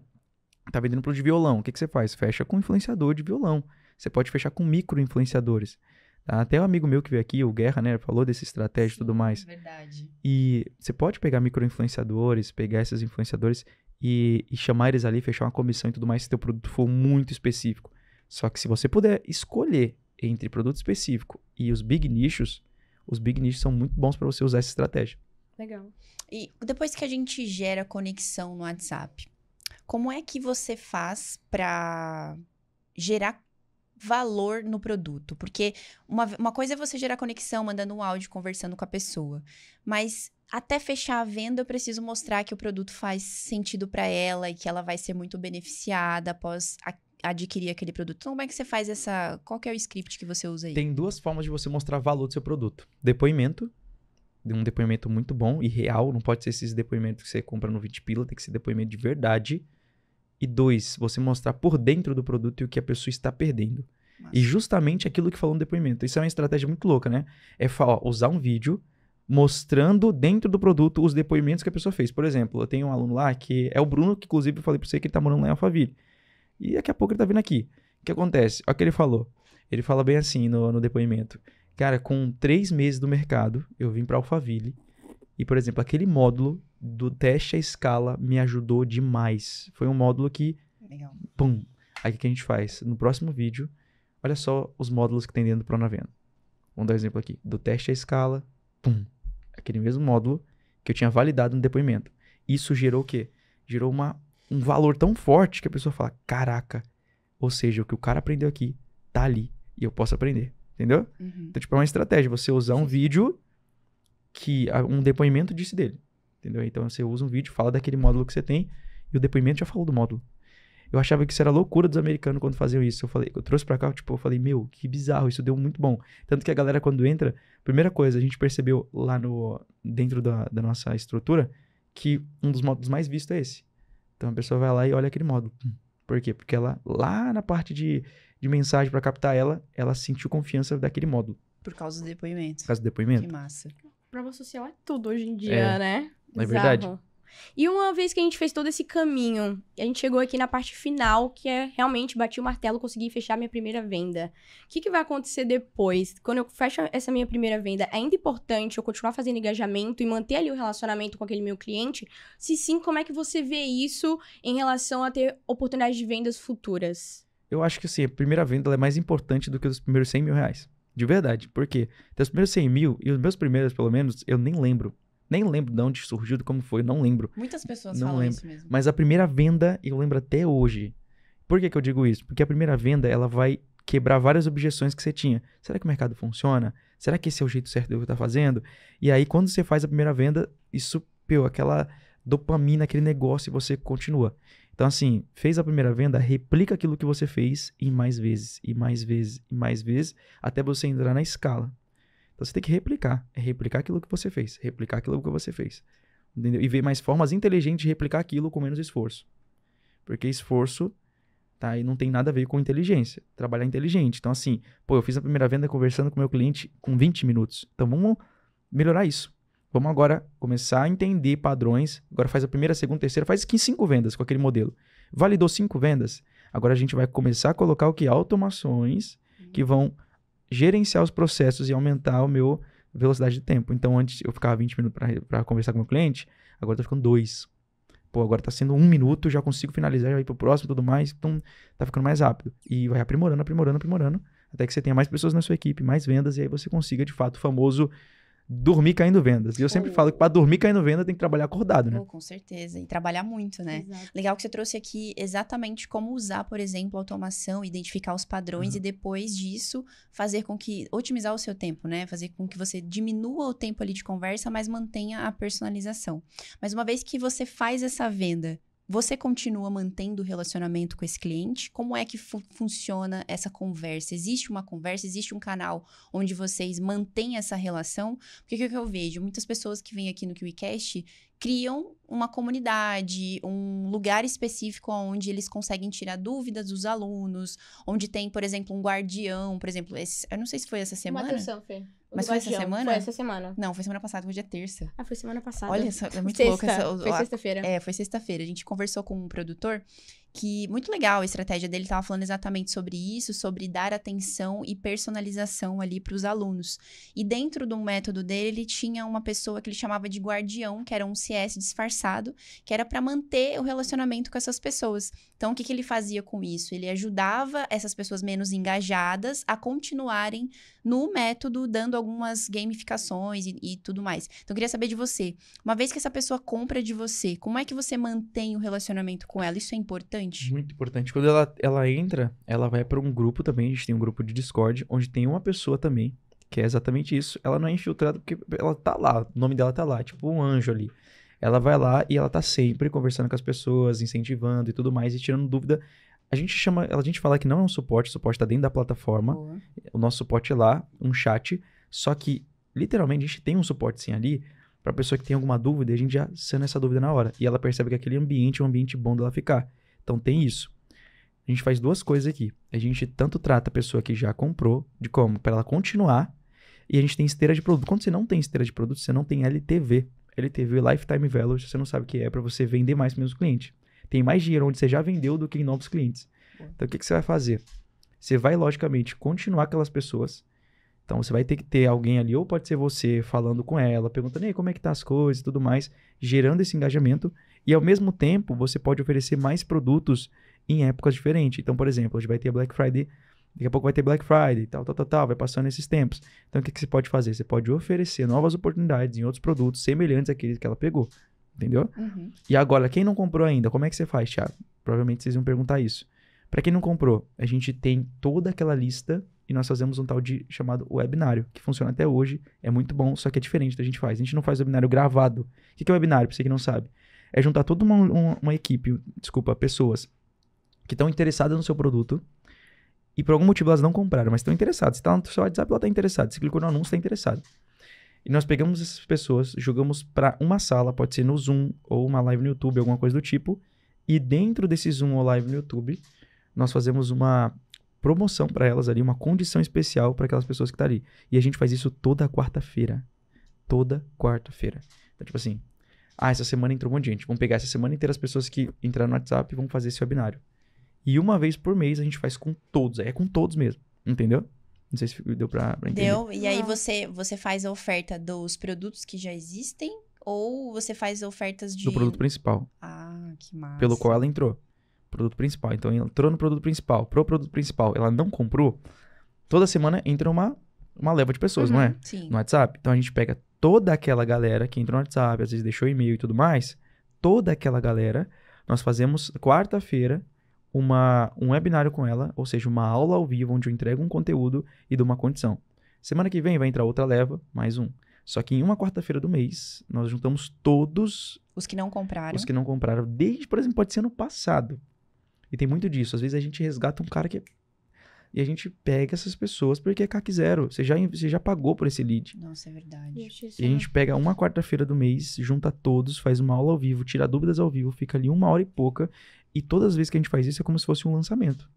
Tá vendendo produto de violão, o que, que você faz? Fecha com influenciador de violão. Você pode fechar com micro influenciadores. Tá? Até um amigo meu que veio aqui, o Guerra, né, falou dessa estratégia Sim, e tudo mais. Verdade. E você pode pegar micro influenciadores, pegar esses influenciadores e, e chamar eles ali, fechar uma comissão e tudo mais, se teu produto for muito específico. Só que se você puder escolher entre produto específico e os big nichos, os big nichos são muito bons para você usar essa estratégia. Legal. E depois que a gente gera conexão no WhatsApp, como é que você faz para gerar valor no produto? Porque uma, uma coisa é você gerar conexão mandando um áudio, conversando com a pessoa, mas até fechar a venda, eu preciso mostrar que o produto faz sentido para ela e que ela vai ser muito beneficiada após a, adquirir aquele produto. Então, como é que você faz essa. Qual é o script que você usa aí? Tem duas formas de você mostrar valor do seu produto: depoimento um depoimento muito bom e real. Não pode ser esses depoimentos que você compra no 20 pila, tem que ser depoimento de verdade. E dois, você mostrar por dentro do produto e o que a pessoa está perdendo. Nossa. E justamente aquilo que falou no depoimento. Isso é uma estratégia muito louca, né? É ó, usar um vídeo mostrando dentro do produto os depoimentos que a pessoa fez. Por exemplo, eu tenho um aluno lá que é o Bruno, que inclusive eu falei para você que ele tá morando lá em Alphaville. E daqui a pouco ele tá vindo aqui. O que acontece? Olha o que ele falou. Ele fala bem assim no, no depoimento. Cara, com três meses do mercado, eu vim para Alphaville. E, por exemplo, aquele módulo do teste à escala me ajudou demais. Foi um módulo que. Legal. Pum! Aí o que a gente faz? No próximo vídeo, olha só os módulos que tem dentro do Pronavenda. Vamos dar um exemplo aqui. Do teste à escala, pum! Aquele mesmo módulo que eu tinha validado no depoimento. Isso gerou o quê? Gerou uma, um valor tão forte que a pessoa fala: caraca! Ou seja, o que o cara aprendeu aqui tá ali e eu posso aprender. Entendeu? Uhum. Então, tipo, é uma estratégia. Você usar um vídeo que. um depoimento disse dele. Entendeu? Então você usa um vídeo, fala daquele módulo que você tem, e o depoimento já falou do módulo. Eu achava que isso era loucura dos americanos quando faziam isso. Eu falei, eu trouxe pra cá, tipo, eu falei, meu, que bizarro, isso deu muito bom. Tanto que a galera, quando entra, primeira coisa, a gente percebeu lá no. dentro da, da nossa estrutura, que um dos módulos mais vistos é esse. Então a pessoa vai lá e olha aquele módulo. Por quê? Porque ela, lá na parte de de mensagem para captar ela, ela sentiu confiança daquele módulo. Por causa do depoimento. Por causa do depoimento. Que massa. Prova social é tudo hoje em dia, é, né? Não é verdade? Exato. E uma vez que a gente fez todo esse caminho, a gente chegou aqui na parte final, que é realmente bati o martelo, consegui fechar minha primeira venda. O que, que vai acontecer depois? Quando eu fecho essa minha primeira venda, é ainda importante eu continuar fazendo engajamento e manter ali o relacionamento com aquele meu cliente? Se sim, como é que você vê isso em relação a ter oportunidades de vendas futuras? eu acho que assim, a primeira venda é mais importante do que os primeiros 100 mil reais. De verdade. Por quê? Então, os primeiros 100 mil, e os meus primeiros, pelo menos, eu nem lembro. Nem lembro de onde surgiu, de como foi, não lembro. Muitas pessoas não falam lembro. isso mesmo. Mas a primeira venda, eu lembro até hoje. Por que, que eu digo isso? Porque a primeira venda, ela vai quebrar várias objeções que você tinha. Será que o mercado funciona? Será que esse é o jeito certo de eu estar fazendo? E aí, quando você faz a primeira venda, isso, pô, aquela dopamina, aquele negócio e você continua. Então, assim, fez a primeira venda, replica aquilo que você fez e mais vezes, e mais vezes, e mais vezes, até você entrar na escala. Então, você tem que replicar. É replicar aquilo que você fez, replicar aquilo que você fez. Entendeu? E ver mais formas inteligentes de replicar aquilo com menos esforço. Porque esforço tá? E não tem nada a ver com inteligência. Trabalhar inteligente. Então, assim, pô, eu fiz a primeira venda conversando com meu cliente com 20 minutos. Então, vamos melhorar isso. Vamos agora começar a entender padrões. Agora faz a primeira, a segunda, a terceira, faz aqui cinco vendas com aquele modelo. Validou cinco vendas? Agora a gente vai começar a colocar o que? Automações uhum. que vão gerenciar os processos e aumentar o meu velocidade de tempo. Então, antes eu ficava 20 minutos para conversar com o meu cliente, agora tá ficando dois. Pô, agora tá sendo um minuto, já consigo finalizar, já ir pro próximo e tudo mais. Então, tá ficando mais rápido. E vai aprimorando, aprimorando, aprimorando, até que você tenha mais pessoas na sua equipe, mais vendas, e aí você consiga, de fato, o famoso dormir caindo vendas. E eu sempre falo que para dormir caindo venda tem que trabalhar acordado, né? Oh, com certeza. E trabalhar muito, né? Exato. Legal que você trouxe aqui exatamente como usar, por exemplo, automação, identificar os padrões uhum. e depois disso fazer com que otimizar o seu tempo, né? Fazer com que você diminua o tempo ali de conversa, mas mantenha a personalização. Mas uma vez que você faz essa venda, você continua mantendo o relacionamento com esse cliente? Como é que fu funciona essa conversa? Existe uma conversa? Existe um canal onde vocês mantêm essa relação? Porque o que eu vejo? Muitas pessoas que vêm aqui no QICAST criam uma comunidade, um lugar específico onde eles conseguem tirar dúvidas dos alunos, onde tem, por exemplo, um guardião, por exemplo, esse, eu não sei se foi essa semana. Matheus Sanfer. Mas foi guardião. essa semana? Foi essa semana. Não, foi semana passada, hoje é terça. Ah, foi semana passada. Olha, é muito sexta. louco essa. Foi sexta-feira. É, foi sexta-feira. A gente conversou com um produtor que muito legal a estratégia dele estava falando exatamente sobre isso, sobre dar atenção e personalização ali para os alunos. E dentro do método dele, ele tinha uma pessoa que ele chamava de guardião, que era um CS disfarçado, que era para manter o relacionamento com essas pessoas. Então, o que, que ele fazia com isso? Ele ajudava essas pessoas menos engajadas a continuarem no método, dando algumas gamificações e, e tudo mais. Então, eu queria saber de você. Uma vez que essa pessoa compra de você, como é que você mantém o relacionamento com ela? Isso é importante? Muito importante. Quando ela, ela entra, ela vai para um grupo também. A gente tem um grupo de Discord, onde tem uma pessoa também que é exatamente isso. Ela não é infiltrada porque ela tá lá, o nome dela tá lá, tipo um anjo ali. Ela vai lá e ela tá sempre conversando com as pessoas, incentivando e tudo mais, e tirando dúvida a gente chama, a gente fala que não é um suporte, o suporte está dentro da plataforma. O nosso suporte é lá, um chat. Só que, literalmente, a gente tem um suporte sim ali para pessoa que tem alguma dúvida, a gente já sana essa dúvida na hora. E ela percebe que aquele ambiente é um ambiente bom dela ficar. Então tem isso. A gente faz duas coisas aqui. A gente tanto trata a pessoa que já comprou, de como? Para ela continuar. E a gente tem esteira de produto. Quando você não tem esteira de produto, você não tem LTV. LTV, Lifetime Value, você não sabe o que é para você vender mais para o mesmo cliente tem mais dinheiro onde você já vendeu do que em novos clientes. Então, o que, que você vai fazer? Você vai, logicamente, continuar aquelas pessoas. Então, você vai ter que ter alguém ali, ou pode ser você falando com ela, perguntando, aí como é que tá as coisas e tudo mais, gerando esse engajamento. E, ao mesmo tempo, você pode oferecer mais produtos em épocas diferentes. Então, por exemplo, a gente vai ter Black Friday Daqui a pouco vai ter Black Friday, tal, tal, tal, tal, vai passando esses tempos. Então, o que, que você pode fazer? Você pode oferecer novas oportunidades em outros produtos semelhantes àqueles que ela pegou. Entendeu? Uhum. E agora, quem não comprou ainda, como é que você faz, Thiago? Provavelmente vocês vão perguntar isso. Para quem não comprou, a gente tem toda aquela lista e nós fazemos um tal de chamado webinário, que funciona até hoje, é muito bom, só que é diferente da gente faz. A gente não faz webinário gravado. O que é webinário, pra você que não sabe? É juntar toda uma, uma, uma equipe, desculpa, pessoas que estão interessadas no seu produto e por algum motivo elas não compraram, mas estão interessadas. Se tá no seu WhatsApp, ela tá interessada. Se clicou no anúncio, tá interessado. E nós pegamos essas pessoas, jogamos para uma sala, pode ser no Zoom ou uma live no YouTube, alguma coisa do tipo. E dentro desse Zoom ou live no YouTube, nós fazemos uma promoção para elas ali, uma condição especial para aquelas pessoas que estão tá ali. E a gente faz isso toda quarta-feira. Toda quarta-feira. Então, tipo assim, ah, essa semana entrou um monte de gente. Vamos pegar essa semana inteira as pessoas que entraram no WhatsApp e vamos fazer esse webinário. E uma vez por mês a gente faz com todos. É com todos mesmo, entendeu? Não sei se deu pra, pra entender. Deu, e aí você, você faz a oferta dos produtos que já existem ou você faz ofertas de... Do produto principal. Ah, que massa. Pelo qual ela entrou. Produto principal. Então, entrou no produto principal. Pro produto principal, ela não comprou. Toda semana entra uma, uma leva de pessoas, uhum, não é? Uhum, sim. No WhatsApp. Então, a gente pega toda aquela galera que entrou no WhatsApp, às vezes deixou e-mail e tudo mais. Toda aquela galera, nós fazemos quarta-feira uma, um webinário com ela, ou seja, uma aula ao vivo onde eu entrego um conteúdo e dou uma condição. Semana que vem vai entrar outra leva, mais um. Só que em uma quarta-feira do mês, nós juntamos todos. Os que não compraram. Os que não compraram, desde, por exemplo, pode ser ano passado. E tem muito disso. Às vezes a gente resgata um cara que. E a gente pega essas pessoas porque é CAC zero. Você já, você já pagou por esse lead. Nossa, é verdade. E a gente pega uma quarta-feira do mês, junta todos, faz uma aula ao vivo, tira dúvidas ao vivo, fica ali uma hora e pouca. E todas as vezes que a gente faz isso é como se fosse um lançamento.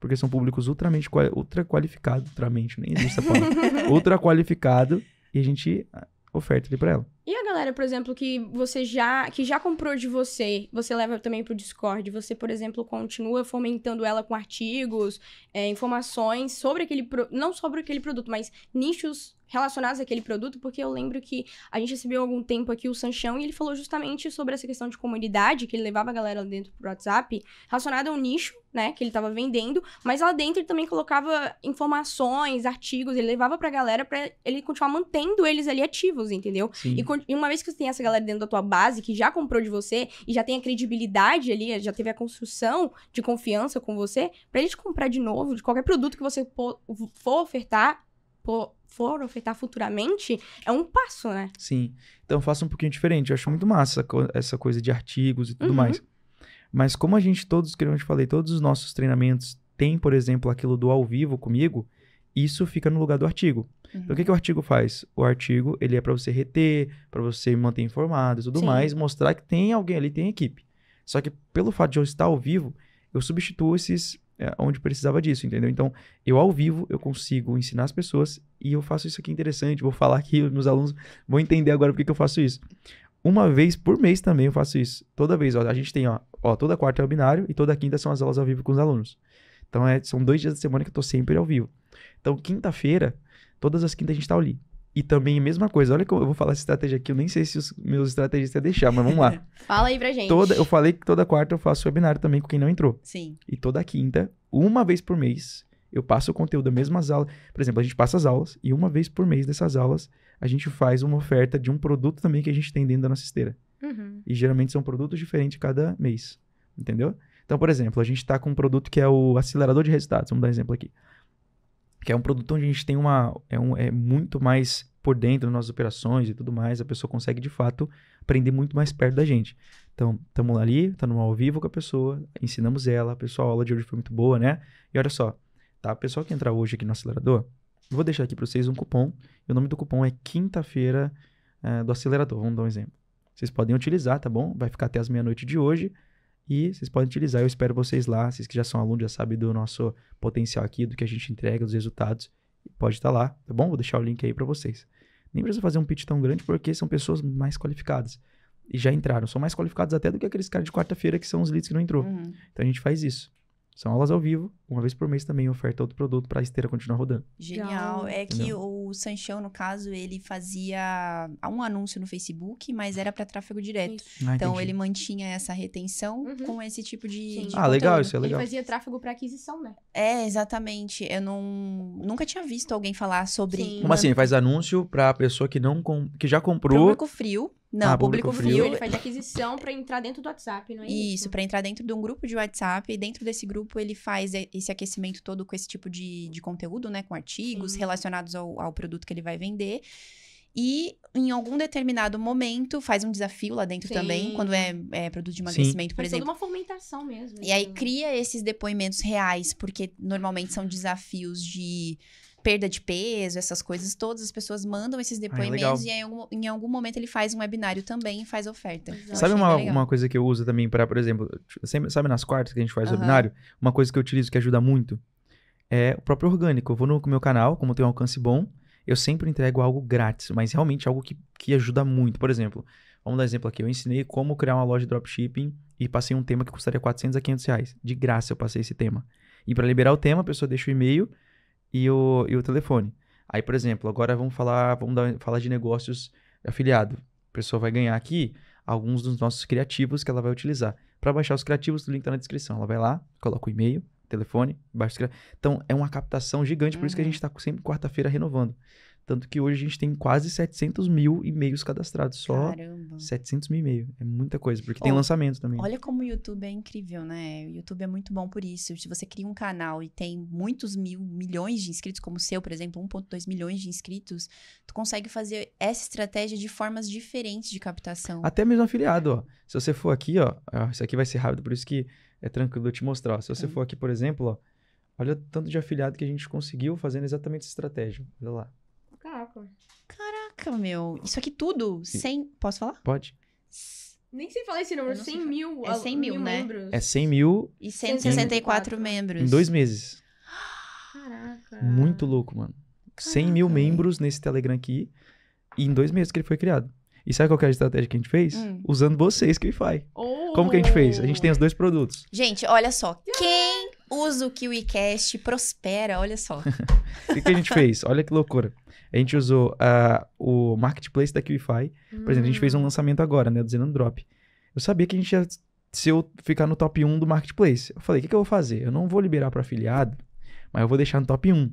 Porque são públicos ultramente, ultra qualificado, ultramente, nem existe essa palavra. ultra qualificado e a gente ah, oferta ele para ela. E a galera, por exemplo, que você já que já comprou de você, você leva também pro Discord, você, por exemplo, continua fomentando ela com artigos, é, informações sobre aquele não sobre aquele produto, mas nichos relacionados àquele produto, porque eu lembro que a gente recebeu algum tempo aqui o Sanchão e ele falou justamente sobre essa questão de comunidade, que ele levava a galera dentro pro WhatsApp, relacionada ao nicho, né, que ele estava vendendo, mas lá dentro ele também colocava informações, artigos, ele levava pra galera para ele continuar mantendo eles ali ativos, entendeu? E, e, uma vez que você tem essa galera dentro da tua base, que já comprou de você e já tem a credibilidade ali, já teve a construção de confiança com você, para ele te comprar de novo, de qualquer produto que você for ofertar, por, for afetar futuramente, é um passo, né? Sim. Então faça um pouquinho diferente. Eu acho muito massa essa coisa de artigos e tudo uhum. mais. Mas como a gente todos, que eu te falei, todos os nossos treinamentos têm, por exemplo, aquilo do ao vivo comigo, isso fica no lugar do artigo. Uhum. Então, o que, uhum. que o artigo faz? O artigo, ele é para você reter, para você manter informado e tudo Sim. mais, mostrar que tem alguém ali, tem equipe. Só que pelo fato de eu estar ao vivo, eu substituo esses é, onde precisava disso, entendeu? Então, eu ao vivo, eu consigo ensinar as pessoas e eu faço isso aqui interessante, vou falar aqui, meus alunos vão entender agora por que, que eu faço isso. Uma vez por mês também eu faço isso. Toda vez, ó, a gente tem, ó, ó toda quarta é o binário e toda quinta são as aulas ao vivo com os alunos. Então, é, são dois dias da semana que eu tô sempre ao vivo. Então, quinta-feira, todas as quintas a gente tá ali. E também, mesma coisa, olha que eu vou falar essa estratégia aqui, eu nem sei se os meus estrategistas deixar, mas vamos lá. Fala aí pra gente. Toda, eu falei que toda quarta eu faço webinar também com quem não entrou. Sim. E toda quinta, uma vez por mês, eu passo o conteúdo das mesmas aulas. Por exemplo, a gente passa as aulas e uma vez por mês dessas aulas, a gente faz uma oferta de um produto também que a gente tem dentro da nossa esteira. Uhum. E geralmente são produtos diferentes cada mês, entendeu? Então, por exemplo, a gente está com um produto que é o acelerador de resultados, vamos dar um exemplo aqui que é um produto onde a gente tem uma. É, um, é muito mais por dentro das nossas operações e tudo mais, a pessoa consegue de fato aprender muito mais perto da gente. Então, estamos ali, estamos tá ao vivo com a pessoa, ensinamos ela, pessoal, a aula de hoje foi muito boa, né? E olha só, tá? Pessoal que entrar hoje aqui no acelerador, vou deixar aqui para vocês um cupom. E o nome do cupom é quinta-feira é, do acelerador, vamos dar um exemplo. Vocês podem utilizar, tá bom? Vai ficar até as meia-noite de hoje. E vocês podem utilizar, eu espero vocês lá. Vocês que já são alunos já sabem do nosso potencial aqui, do que a gente entrega, dos resultados. Pode estar tá lá, tá bom? Vou deixar o link aí para vocês. Nem precisa fazer um pitch tão grande porque são pessoas mais qualificadas. E já entraram, são mais qualificados até do que aqueles caras de quarta-feira que são os leads que não entrou. Uhum. Então a gente faz isso. São aulas ao vivo, uma vez por mês também oferta outro produto para a esteira continuar rodando. Genial. É Entendeu? que o Sanchão, no caso, ele fazia um anúncio no Facebook, mas era para tráfego direto. Ah, então entendi. ele mantinha essa retenção uhum. com esse tipo de, Ah, legal, isso é legal. Ele fazia tráfego para aquisição, né? É, exatamente. Eu não nunca tinha visto alguém falar sobre Sim. Como assim, faz anúncio para a pessoa que não com... que já comprou. Público frio. Não, ah, público, público frio, frio. Ele faz aquisição para entrar dentro do WhatsApp, não é isso? Isso, para entrar dentro de um grupo de WhatsApp. E dentro desse grupo ele faz esse aquecimento todo com esse tipo de, de conteúdo, né? Com artigos Sim. relacionados ao, ao produto que ele vai vender. E em algum determinado momento faz um desafio lá dentro Sim. também, quando é, é, produto de emagrecimento, Sim. por faz exemplo. Toda uma fomentação mesmo. E então. aí assim. cria esses depoimentos reais, porque normalmente são desafios de perda de peso, essas coisas todas, as pessoas mandam esses depoimentos ah, é e em, algum, em algum momento ele faz um webinário também e faz oferta. Exato. Sabe uma, uma coisa que eu uso também para, por exemplo, tipo, sempre, sabe nas quartas que a gente faz uhum. webinário? Uma coisa que eu utilizo que ajuda muito é o próprio orgânico. Eu vou no meu canal, como tem um alcance bom, eu sempre entrego algo grátis, mas realmente algo que, que ajuda muito. Por exemplo, vamos dar exemplo aqui. Eu ensinei como criar uma loja de dropshipping e passei um tema que custaria 400 a 500 reais. De graça eu passei esse tema. E para liberar o tema, a pessoa deixa o e-mail e o, e o telefone. Aí, por exemplo, agora vamos falar, vamos dar, falar de negócios afiliado. A pessoa vai ganhar aqui alguns dos nossos criativos que ela vai utilizar. Para baixar os criativos, o link está na descrição. Ela vai lá, coloca o e-mail, telefone, baixa os criativos. Então, é uma captação gigante, uhum. por isso que a uhum. gente está sempre quarta-feira renovando. Tanto que hoje a gente tem quase 700 mil e-mails cadastrados. Só Caramba. 700 mil e mails É muita coisa, porque oh, tem lançamento também. Olha como o YouTube é incrível, né? O YouTube é muito bom por isso. Se você cria um canal e tem muitos mil, milhões de inscritos, como o seu, por exemplo, 1.2 milhões de inscritos, tu consegue fazer essa estratégia de formas diferentes de captação. Até mesmo afiliado, ó. Se você for aqui, ó, isso aqui vai ser rápido, por isso que é tranquilo eu te mostrar. Se você tá. for aqui, por exemplo, ó, olha o tanto de afiliado que a gente conseguiu fazendo exatamente essa estratégia. Olha lá. Caraca. Caraca, meu. Isso aqui tudo, 100... Posso falar? Pode. Nem sei falar esse número, 100 mil, é 100 mil, mil né? membros. É 100 mil... E 164 em, membros. Em dois meses. Caraca. Muito louco, mano. Caraca. 100 mil membros nesse Telegram aqui e em dois meses que ele foi criado. E sabe qual é a estratégia que a gente fez? Hum. Usando vocês, que o oh. Como que a gente fez? A gente tem os oh. dois produtos. Gente, olha só. Quem uso o KiwiCast, prospera, olha só. O que, que, a gente fez? Olha que loucura. A gente usou uh, o marketplace da KiwiFi. Por exemplo, a gente fez um hum. lançamento agora, né, do Zenon Drop. Eu sabia que a gente ia, se eu ficar no top 1 do marketplace. Eu falei, o que, que eu vou fazer? Eu não vou liberar para afiliado, mas eu vou deixar no top 1.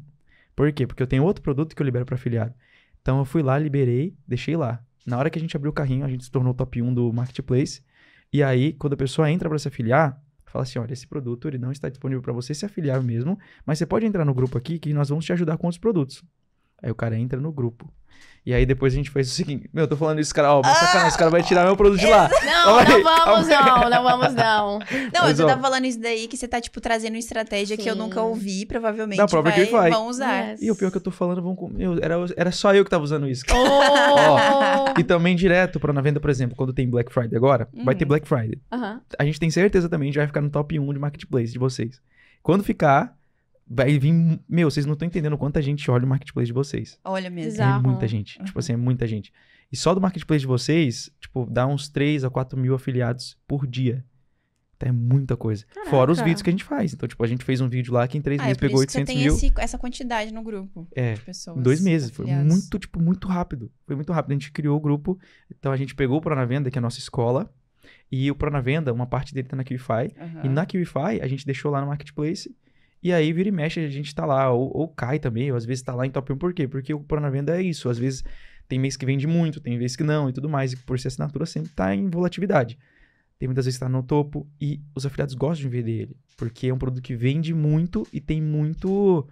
Por quê? Porque eu tenho outro produto que eu libero para afiliado. Então eu fui lá, liberei, deixei lá. Na hora que a gente abriu o carrinho, a gente se tornou top 1 do marketplace. E aí, quando a pessoa entra para se afiliar, fala assim, olha, esse produto ele não está disponível para você se afiliar mesmo, mas você pode entrar no grupo aqui que nós vamos te ajudar com outros produtos. Aí o cara entra no grupo. E aí depois a gente fez o seguinte: Meu, eu tô falando isso, cara, ó, mas sacanagem, esse cara vai tirar meu produto de lá. Não, aí, não vamos, não, não vamos, não. Não, Mas, você ó, tá falando isso daí que você tá, tipo, trazendo uma estratégia sim. que eu nunca ouvi, provavelmente. Da própria vai, que vai. Vão usar. Yes. E o pior é que eu tô falando, vão meu, era, era só eu que tava usando isso. Oh. ó, e também direto pra na venda, por exemplo, quando tem Black Friday agora, uhum. vai ter uhum. Black Friday. Uhum. A gente tem certeza também, a gente vai ficar no top 1 de marketplace de vocês. Quando ficar, vai vir. Meu, vocês não estão entendendo quanta gente olha o marketplace de vocês. Olha mesmo. Exato. É muita gente. Tipo uhum. assim, é muita gente. E só do marketplace de vocês, tipo, dá uns 3 a 4 mil afiliados por dia. Então é muita coisa. Caraca. Fora os vídeos que a gente faz. Então, tipo, a gente fez um vídeo lá que em três ah, é meses é pegou 800 mil. Você tem esse, essa quantidade no grupo é, de pessoas. Em dois meses. Afiliados. Foi muito, tipo, muito rápido. Foi muito rápido. A gente criou o grupo. Então a gente pegou o venda que é a nossa escola. E o venda uma parte dele tá na Kiwify. Uhum. E na Kiwify, a gente deixou lá no Marketplace e aí vira e mexe, a gente tá lá, ou, ou cai também, ou às vezes tá lá em top 1, por quê? Porque o plano venda é isso, às vezes tem mês que vende muito, tem mês que não e tudo mais, e por ser assinatura sempre tá em volatilidade. Tem muitas vezes que tá no topo e os afiliados gostam de vender ele, porque é um produto que vende muito e tem muito...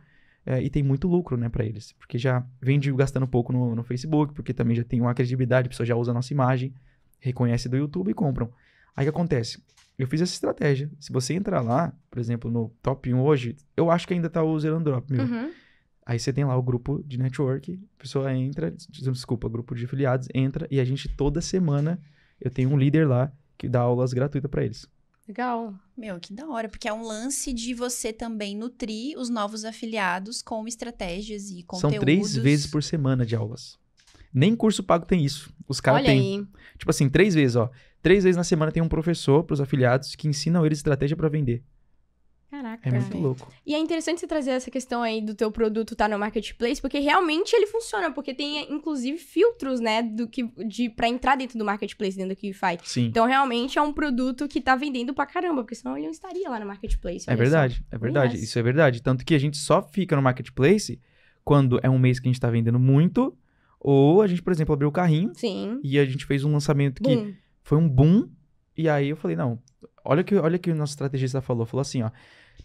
É, e tem muito lucro, né, para eles. Porque já vende gastando pouco no, no Facebook, porque também já tem uma credibilidade, a pessoa já usa a nossa imagem, reconhece do YouTube e compram. Aí o que acontece? Eu fiz essa estratégia. Se você entrar lá, por exemplo, no top 1 hoje, eu acho que ainda tá o Zerando Drop, meu. Uhum. Aí você tem lá o grupo de network, a pessoa entra, desculpa, grupo de afiliados, entra e a gente toda semana eu tenho um líder lá que dá aulas gratuitas para eles. Legal. Meu, que da hora, porque é um lance de você também nutrir os novos afiliados com estratégias e conteúdos. São três vezes por semana de aulas. Nem curso pago tem isso. Os caras têm. Tipo assim, três vezes, ó. Três vezes na semana tem um professor para os afiliados que ensinam eles estratégia para vender. Caraca. É muito louco. E é interessante você trazer essa questão aí do teu produto estar tá no marketplace, porque realmente ele funciona, porque tem inclusive filtros, né, do que de para entrar dentro do marketplace dentro do Qify. Sim. Então realmente é um produto que tá vendendo pra caramba, porque senão ele não estaria lá no marketplace. É verdade, é verdade, isso é verdade. Tanto que a gente só fica no marketplace quando é um mês que a gente tá vendendo muito ou a gente, por exemplo, abriu o carrinho. Sim. E a gente fez um lançamento que boom. foi um boom. E aí eu falei, não, olha que, olha que o nosso estrategista falou. Falou assim, ó.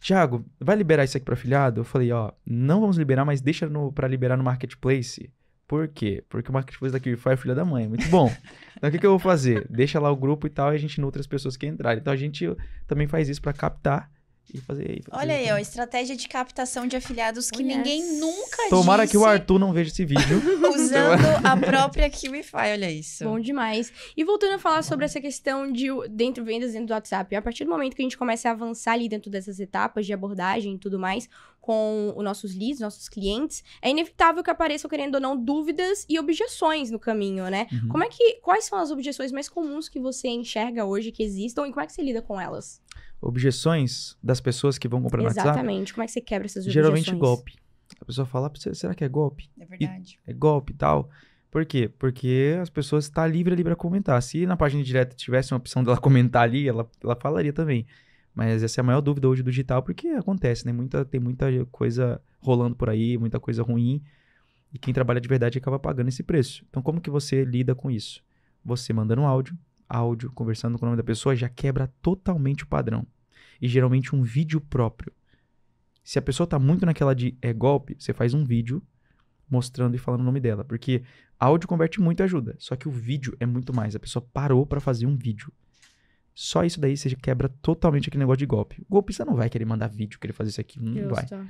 Tiago, vai liberar isso aqui para afiliado? Eu falei, ó, não vamos liberar, mas deixa para liberar no marketplace. Por quê? Porque o marketplace daqui KiwiFi é filha da mãe. Muito bom. Então o que, que eu vou fazer? Deixa lá o grupo e tal, e a gente nutre as pessoas que entrarem. Então a gente também faz isso para captar e fazer. E fazer Olha aí, tá? ó, estratégia de captação de afiliados que Olha ninguém essa. nunca Tomara disse. que o Arthur não veja esse vídeo. Usando a própria KiwiFi. Olha isso. Bom demais. E voltando a falar sobre essa questão de dentro vendas dentro do WhatsApp, a partir do momento que a gente começa a avançar ali dentro dessas etapas de abordagem e tudo mais, com os nossos leads, nossos clientes, é inevitável que apareçam, querendo ou não, dúvidas e objeções no caminho, né? Uhum. Como é que. Quais são as objeções mais comuns que você enxerga hoje que existam e como é que você lida com elas? objeções das pessoas que vão comprar Exatamente. no WhatsApp. Exatamente. Como é que você quebra essas objeções? Geralmente golpe. A pessoa fala pra você, será que é golpe? É verdade. E, é golpe e tal. Por quê? Porque as pessoas estão tá livre ali para comentar. Se na página direta tivesse uma opção dela comentar ali, ela, ela falaria também. Mas essa é a maior dúvida hoje do digital, porque acontece, né? Muita, tem muita coisa rolando por aí, muita coisa ruim. E quem trabalha de verdade acaba pagando esse preço. Então, como que você lida com isso? Você mandando um áudio, áudio, conversando com o nome da pessoa, já quebra totalmente o padrão e geralmente um vídeo próprio. Se a pessoa tá muito naquela de é golpe, você faz um vídeo mostrando e falando o nome dela, porque áudio converte muito e ajuda, só que o vídeo é muito mais, a pessoa parou para fazer um vídeo. Só isso daí você quebra totalmente aquele negócio de golpe. O golpista não vai querer mandar vídeo, querer fazer isso aqui, não Justo. vai.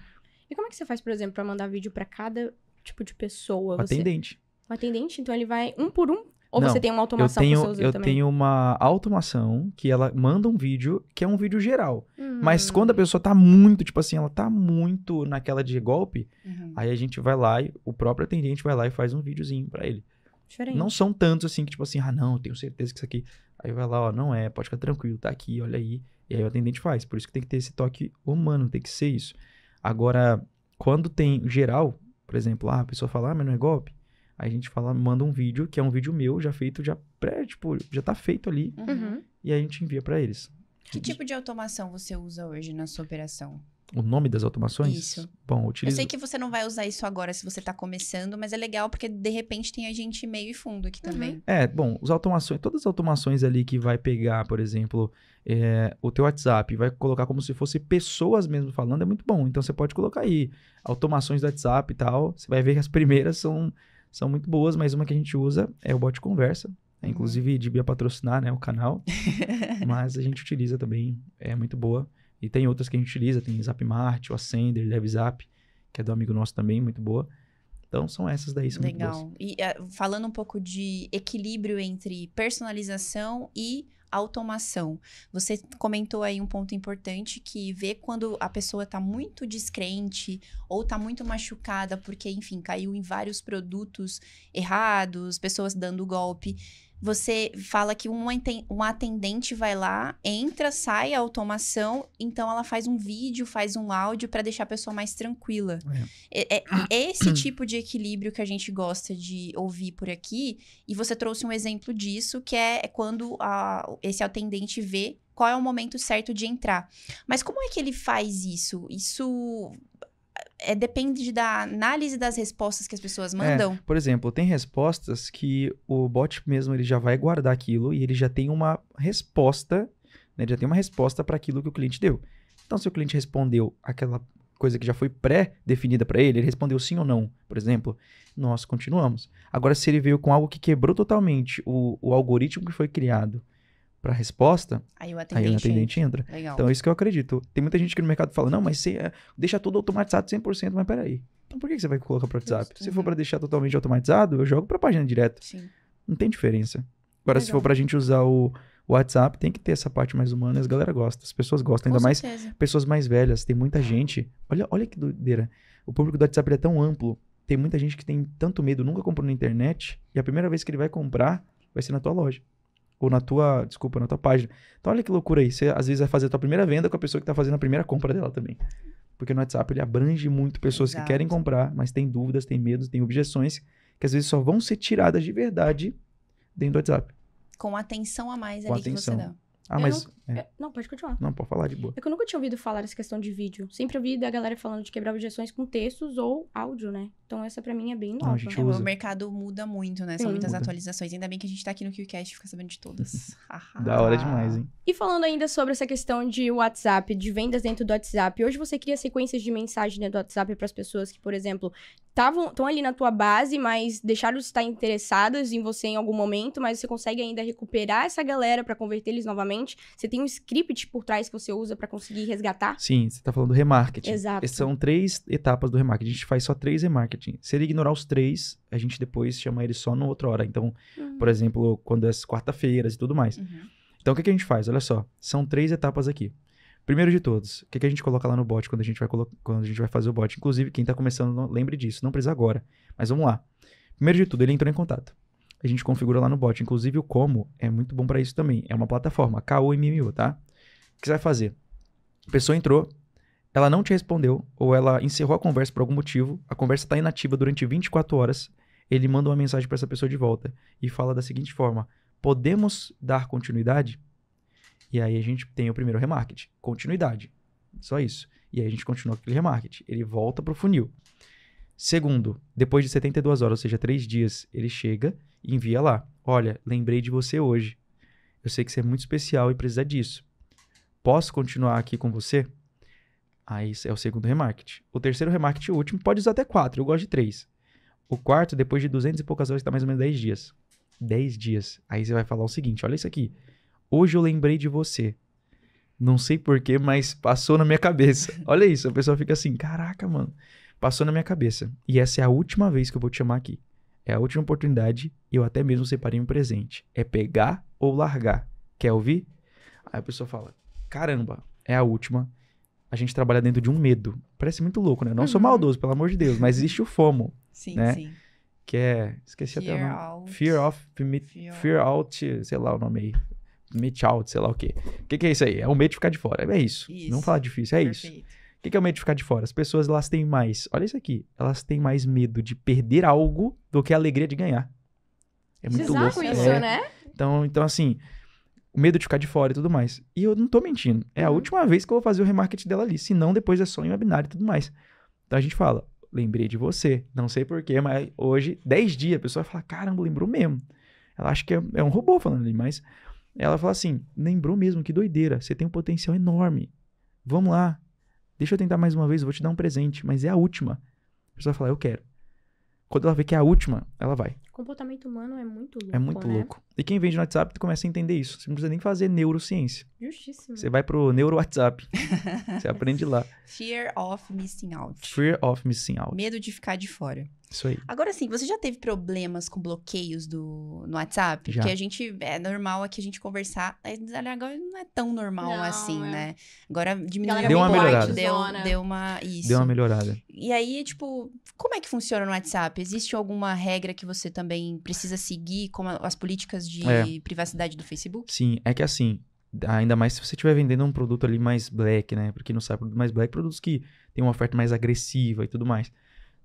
E como é que você faz, por exemplo, para mandar vídeo para cada tipo de pessoa? Você... Atendente. O atendente, então ele vai um por um ou Não, você tem uma automação eu tenho, você usa eu também? tenho uma automação que ela manda um vídeo que é um vídeo geral. Uhum. Mas quando a hum. pessoa tá muito, tipo assim, ela tá muito naquela de golpe, uhum. aí a gente vai lá e o próprio atendente vai lá e faz um videozinho para ele. Diferente. Não são tantos assim que, tipo assim, ah, não, tenho certeza que isso aqui. Aí vai lá, ó, não é, pode ficar tranquilo, tá aqui, olha aí. E aí o atendente faz. Por isso que tem que ter esse toque humano, tem que ser isso. Agora, quando tem geral, por exemplo, ah, a pessoa fala, ah, mas não é golpe a gente fala, manda um vídeo, que é um vídeo meu, já feito, já pré, tipo, já tá feito ali. Uhum. uhum. E a gente envia para eles. Que tipo de automação você usa hoje na sua operação? O nome das automações? Isso. Bom, utilizo... Eu sei que você não vai usar isso agora se você está começando, mas é legal porque de repente tem a gente meio e fundo aqui uhum. também. É, bom, as automações, todas as automações ali que vai pegar, por exemplo, é, o teu WhatsApp, vai colocar como se fosse pessoas mesmo falando, é muito bom. Então você pode colocar aí automações do WhatsApp e tal. Você vai ver que as primeiras são são muito boas, mas uma que a gente usa é o bot conversa. É, inclusive, hum. devia patrocinar né, o canal, mas a gente utiliza também, é muito boa. E tem outras que a gente utiliza, tem Zapmart, o Ascender, DevZap, que é do amigo nosso também, muito boa. Então, são essas daí, são Legal. E uh, falando um pouco de equilíbrio entre personalização e automação. Você comentou aí um ponto importante que vê quando a pessoa está muito descrente ou está muito machucada porque, enfim, caiu em vários produtos errados, pessoas dando golpe você fala que um atendente vai lá, entra, sai a automação, então ela faz um vídeo, faz um áudio para deixar a pessoa mais tranquila. É. é. é, é esse tipo de equilíbrio que a gente gosta de ouvir por aqui, e você trouxe um exemplo disso, que é, é quando a, esse atendente vê qual é o momento certo de entrar. Mas como é que ele faz isso? Isso é, é, depende da análise das respostas que as pessoas é, mandam. É, por exemplo, tem respostas que o bot mesmo ele já vai guardar aquilo e ele já tem uma resposta, né, ele já tem uma resposta para aquilo que o cliente deu. Então, se o cliente respondeu aquela coisa que já foi pré-definida para ele, ele respondeu sim ou não, por exemplo, nós continuamos. Agora, se ele veio com algo que quebrou totalmente o, o algoritmo que foi criado para a resposta, aí o atendente, aí o atendente entra. entra. Então é isso que eu acredito. Tem muita gente que no mercado fala, não, mas você é, deixa tudo automatizado 100%, mas peraí. Então por que você vai colocar para WhatsApp? Justo, se for uhum. para deixar totalmente automatizado, eu jogo para página direto. Sim. Não tem diferença. Agora, Legal. se for para a gente usar o WhatsApp, tem que ter essa parte mais humana as galera gosta. As pessoas gostam, Com ainda certeza. mais pessoas mais velhas. Tem muita tá. gente. Olha, olha que doideira. O público do WhatsApp é tão amplo. Tem muita gente que tem tanto medo, nunca comprou na internet, e a primeira vez que ele vai comprar vai ser na tua loja ou na tua, desculpa, na tua página. Então olha que loucura aí, você às vezes vai fazer a tua primeira venda com a pessoa que está fazendo a primeira compra dela também. Porque no WhatsApp ele abrange muito pessoas Exato. que querem comprar, mas tem dúvidas, tem medos, tem objeções, que às vezes só vão ser tiradas de verdade dentro do WhatsApp. Com atenção a mais com ali atenção. que você dá. Ah, eu mas não... É. é. Não, pode continuar. Não, pode falar de boa. É que eu nunca tinha ouvido falar essa questão de vídeo. Sempre ouvi da galera falando de quebrar objeções com textos ou áudio, né? Então essa pra mim é bem nova. Não, é, o mercado muda muito, né? Sim. São muitas muda. atualizações. Ainda bem que a gente tá aqui no QCast e fica sabendo de todas. da hora demais, hein? E falando ainda sobre essa questão de WhatsApp, de vendas dentro do WhatsApp. Hoje você cria sequências de mensagem dentro do WhatsApp para as pessoas que, por exemplo, estão ali na tua base, mas deixaram de estar interessadas em você em algum momento, mas você consegue ainda recuperar essa galera para converter eles novamente. Você tem um script por trás que você usa para conseguir resgatar? Sim, você está falando do remarketing. Exato. São três etapas do remarketing. A gente faz só três remarketing. Se ele ignorar os três, a gente depois chama ele só no outra hora. Então, uhum. por exemplo, quando é quarta-feiras e tudo mais. Uhum. Então, o que, que a gente faz? Olha só, são três etapas aqui. Primeiro de todos, o que, que a gente coloca lá no bot quando a gente vai, quando a gente vai fazer o bot? Inclusive, quem está começando, lembre disso, não precisa agora. Mas vamos lá. Primeiro de tudo, ele entrou em contato a gente configura lá no bot. Inclusive o Como é muito bom para isso também. É uma plataforma, K-O-M-M-U, tá? O que você vai fazer? A pessoa entrou, ela não te respondeu ou ela encerrou a conversa por algum motivo, a conversa está inativa durante 24 horas, ele manda uma mensagem para essa pessoa de volta e fala da seguinte forma: podemos dar continuidade? E aí a gente tem o primeiro remarketing, continuidade, só isso. E aí a gente continua aquele remarketing, ele volta para o funil. Segundo, depois de 72 horas, ou seja, 3 dias, ele chega envia lá. Olha, lembrei de você hoje. Eu sei que você é muito especial e precisa disso. Posso continuar aqui com você? Aí é o segundo remarketing. O terceiro remarketing, o último, pode usar até quatro. Eu gosto de três. O quarto, depois de 200 e poucas horas, está mais ou menos 10 dias. 10 dias. Aí você vai falar o seguinte: olha isso aqui. Hoje eu lembrei de você. Não sei porquê, mas passou na minha cabeça. Olha isso, a pessoa fica assim: caraca, mano, passou na minha cabeça. E essa é a última vez que eu vou te chamar aqui. É a última oportunidade e eu até mesmo separei um presente. É pegar ou largar. Quer ouvir? Aí a pessoa fala: caramba, é a última. A gente trabalha dentro de um medo. Parece muito louco, né? Não uhum. sou maldoso, pelo amor de Deus, mas existe o FOMO. Sim, né? sim. Que é. Esqueci fear até o nome. Out. Fear of. Fear, out, sei lá o nome aí. Meet out, sei lá o quê. O que, que, é isso aí? É o medo de ficar de fora. É isso. isso. Não falar difícil, é Perfeito. isso. O que, que é o medo de ficar de fora? As pessoas elas têm mais. Olha isso aqui. Elas têm mais medo de perder algo do que a alegria de ganhar. É muito louco. isso, é. né? Então, então, assim, o medo de ficar de fora e tudo mais. E eu não tô mentindo. É a uhum. última vez que eu vou fazer o remarketing dela ali. Senão, depois é só em webinar e tudo mais. Então a gente fala, lembrei de você. Não sei porquê, mas hoje, 10 dias, a pessoa fala, caramba, lembrou mesmo. Ela acha que é, é um robô falando ali, mas ela fala assim: lembrou mesmo, que doideira, você tem um potencial enorme. Vamos lá, Deixa eu tentar mais uma vez, eu vou te dar um presente, mas é a última. A pessoa fala, eu quero. Quando ela vê que é a última, ela vai. comportamento humano é muito é louco. É muito né? louco. E quem vende no WhatsApp, tu começa a entender isso. Você não precisa nem fazer neurociência. Justíssimo. Você vai pro neuro WhatsApp. você aprende lá. Fear of missing out. Fear of missing out. Medo de ficar de fora. Isso aí. Agora sim, você já teve problemas com bloqueios do, no WhatsApp? Já. Porque a gente. É normal aqui a gente conversar. Agora não é tão normal não, assim, é. né? Agora diminuiu deu uma Melhorada. Deu, deu uma. Isso. Deu uma melhorada. E aí, tipo, como é que funciona no WhatsApp? Existe alguma regra que você também precisa seguir, como as políticas de é. privacidade do Facebook? Sim, é que assim, ainda mais se você estiver vendendo um produto ali mais black, né? Porque não sabe produto mais black, produtos que tem uma oferta mais agressiva e tudo mais.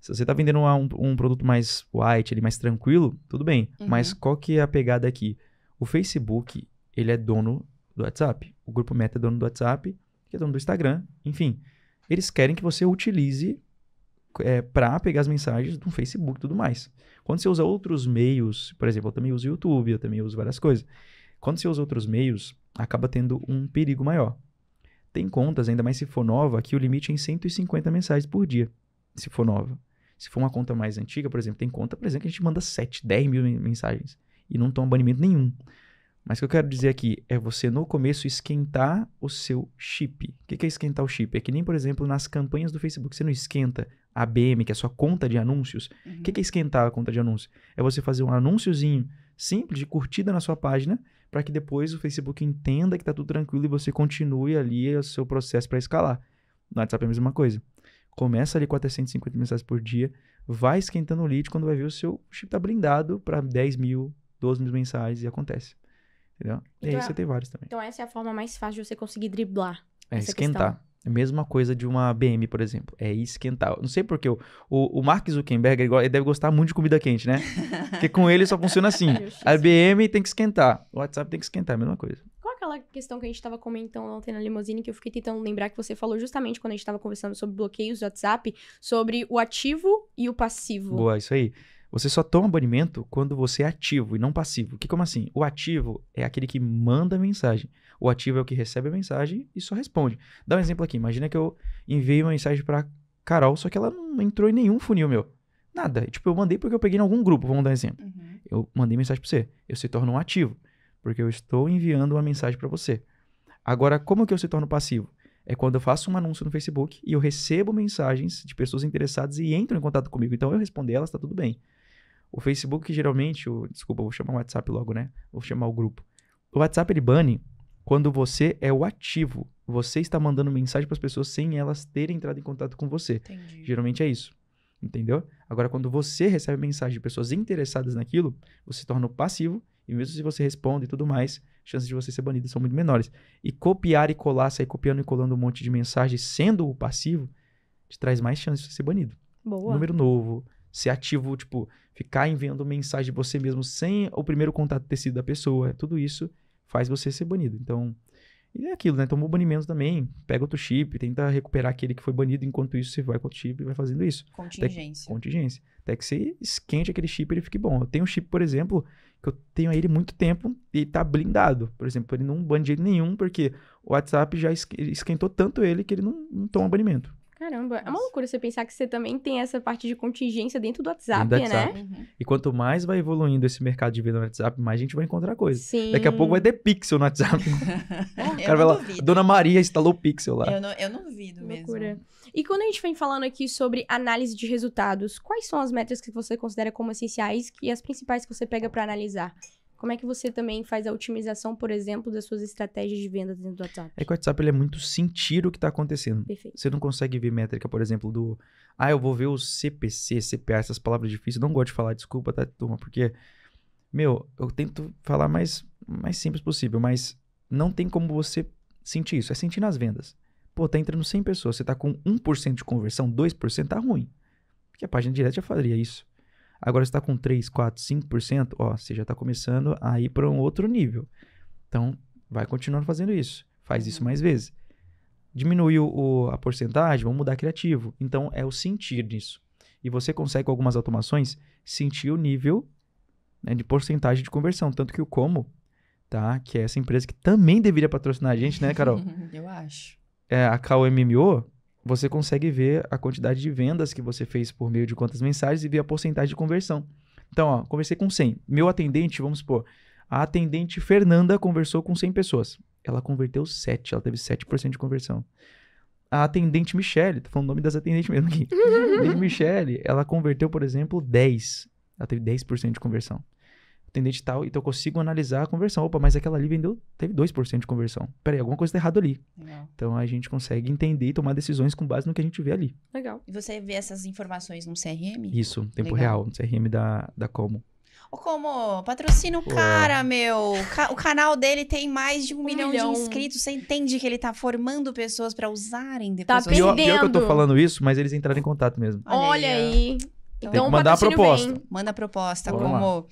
Se você está vendendo um, um, produto mais white, ali, mais tranquilo, tudo bem. Uhum. Mas qual que é a pegada aqui? O Facebook, ele é dono do WhatsApp. O grupo Meta é dono do WhatsApp, que é dono do Instagram. Enfim, eles querem que você utilize é, para pegar as mensagens do Facebook e tudo mais. Quando você usa outros meios, por exemplo, eu também uso o YouTube, eu também uso várias coisas. Quando você usa outros meios, acaba tendo um perigo maior. Tem contas, ainda mais se for nova, que o limite é em 150 mensagens por dia, se for nova. Se for uma conta mais antiga, por exemplo, tem conta, por exemplo, que a gente manda 7, 10 mil mensagens e não toma banimento nenhum. Mas o que eu quero dizer aqui é você, no começo, esquentar o seu chip. O que é esquentar o chip? É que nem, por exemplo, nas campanhas do Facebook, você não esquenta a BM, que é a sua conta de anúncios. O uhum. que é esquentar a conta de anúncios? É você fazer um anúnciozinho simples de curtida na sua página, para que depois o Facebook entenda que está tudo tranquilo e você continue ali o seu processo para escalar. No WhatsApp é a mesma coisa. Começa ali com 450 mensagens por dia, vai esquentando o lead, quando vai ver o seu chip tá blindado para 10 mil, 12 mil mensagens e acontece. Entendeu? Então, e aí então é você tem vários também. Então essa é a forma mais fácil de você conseguir driblar. É, esquentar. Questão. É mesma coisa de uma BM, por exemplo. É esquentar. Não sei porque o, o, Mark Zuckerberg ele deve gostar muito de comida quente, né? Porque com ele só funciona assim. A BM tem que esquentar. O WhatsApp tem que esquentar, é a mesma coisa aquela questão que a gente estava comentando ontem na limusine, que eu fiquei tentando lembrar que você falou justamente quando a gente estava conversando sobre bloqueios do WhatsApp, sobre o ativo e o passivo. Boa, isso aí. Você só toma banimento quando você é ativo e não passivo. Que como assim? O ativo é aquele que manda a mensagem. O ativo é o que recebe a mensagem e só responde. Dá um exemplo aqui. Imagina que eu enviei uma mensagem para Carol, só que ela não entrou em nenhum funil meu. Nada. Tipo, eu mandei porque eu peguei em algum grupo, vamos dar um exemplo. Uhum. Eu mandei mensagem para você. Eu se torno um ativo porque eu estou enviando uma mensagem para você. Agora, como que eu se torno passivo? É quando eu faço um anúncio no Facebook e eu recebo mensagens de pessoas interessadas e entram em contato comigo. Então, eu respondo elas, tá tudo bem. O Facebook, geralmente, o, desculpa, vou chamar o WhatsApp logo, né? Vou chamar o grupo. O WhatsApp, ele bane quando você é o ativo. Você está mandando mensagem para as pessoas sem elas terem entrado em contato com você. Entendi. Geralmente é isso. Entendeu? Agora, quando você recebe mensagem de pessoas interessadas naquilo, você se torna passivo e mesmo se você responde e tudo mais, chances de você ser banido são muito menores. E copiar e colar, sair copiando e colando um monte de mensagem, sendo o passivo, te traz mais chances de ser banido. Boa. Número novo, ser ativo, tipo, ficar enviando mensagem de você mesmo sem o primeiro contato ter sido da pessoa, tudo isso faz você ser banido. Então, e é aquilo, né? Tomou banimentos também, pega outro chip, tenta recuperar aquele que foi banido, enquanto isso você vai com outro chip e vai fazendo isso. Contingência. Até, contingência. Até que você esquente aquele chip e ele fique bom. Eu tenho um chip, por exemplo, que eu tenho ele muito tempo e tá blindado. Por exemplo, ele não bande de nenhum, porque o WhatsApp já esquentou tanto ele que ele não, não toma banimento. Caramba, é uma loucura você pensar que você também tem essa parte de contingência dentro do WhatsApp, do WhatsApp. né? Uhum. E quanto mais vai evoluindo esse mercado de venda no WhatsApp, mais a gente vai encontrar coisa. Sim. Daqui a pouco vai ter pixel no WhatsApp. Ah, o cara vai lá, Dona Maria instalou pixel lá. Eu não, eu não duvido mesmo. E quando a gente vem falando aqui sobre análise de resultados, quais são as métricas que você considera como essenciais e as principais que você pega para analisar? Como é que você também faz a otimização, por exemplo, das suas estratégias de venda dentro do WhatsApp? É que o WhatsApp ele é muito sentir o que está acontecendo. Perfeito. Você não consegue ver métrica, por exemplo, do. Ah, eu vou ver o CPC, CPA, essas palavras difíceis. não gosto de falar, desculpa, tá, turma? Porque, meu, eu tento falar mais, mais simples possível, mas não tem como você sentir isso. É sentir nas vendas. Pô, tá entrando 100 pessoas, você tá com 1% de conversão, 2%, tá ruim. Porque a página direta já faria isso. Agora está com 3, 4, 5%, ó, você já está começando a ir para um outro nível. Então, vai continuando fazendo isso. Faz isso uhum. mais vezes. Diminuiu o, a porcentagem, vamos mudar criativo. Então, é o sentir nisso. E você consegue, com algumas automações, sentir o nível né, de porcentagem de conversão. Tanto que o Como, tá? Que é essa empresa que também deveria patrocinar a gente, né, Carol? Eu acho. É a KOMMO, você consegue ver a quantidade de vendas que você fez por meio de quantas mensagens e ver a porcentagem de conversão. Então, ó, conversei com 100. Meu atendente, vamos supor, a atendente Fernanda conversou com 100 pessoas. Ela converteu 7, ela teve 7% de conversão. A atendente Michelle, tô falando o nome das atendentes mesmo aqui. a atendente Michelle, ela converteu, por exemplo, 10. Ela teve 10% de conversão atendente tal, então eu consigo analisar a conversão. Opa, mas aquela ali vendeu, teve 2% de conversão. Peraí, alguma coisa tá errada ali. Legal. Então a gente consegue entender e tomar decisões com base no que a gente vê ali. Legal. E você vê essas informações no CRM? Isso, tempo Legal. real, no CRM da, da Como. Ô, como? Patrocina o cara, meu. o canal dele tem mais de um, um milhão, milhão, de inscritos. Você entende que ele tá formando pessoas para usarem depois. Tá pior, pior que eu tô falando isso, mas eles entraram em contato mesmo. Olha, Olha aí. Então, Tem que mandar a proposta. Vem. Manda a proposta, como... Lá.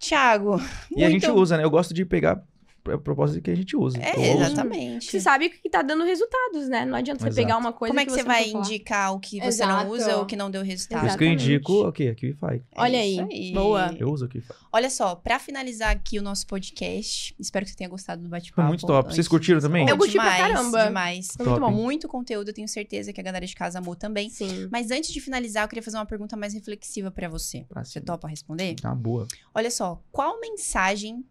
Tiago, e muito... a gente usa, né? Eu gosto de pegar é o propósito que a gente usa. É, então, exatamente. Você sabe que tá dando resultados, né? Não adianta você Exato. pegar uma coisa. Como é que, que você vai indicar o que você Exato. não usa ou o que não deu resultado? Por isso que eu indico ok aqui que? A é Olha aí. aí. Boa. Eu uso a QIFI. Olha só, pra finalizar aqui o nosso podcast, espero que você tenha gostado do bate-papo. muito top. Antes. Vocês curtiram também? Eu gostei demais, pra caramba. Demais. Foi muito top. bom. Muito conteúdo, eu tenho certeza que a galera de casa amou também. Sim. Mas antes de finalizar, eu queria fazer uma pergunta mais reflexiva pra você. Pra ah, você topa responder? Tá boa. Olha só, qual mensagem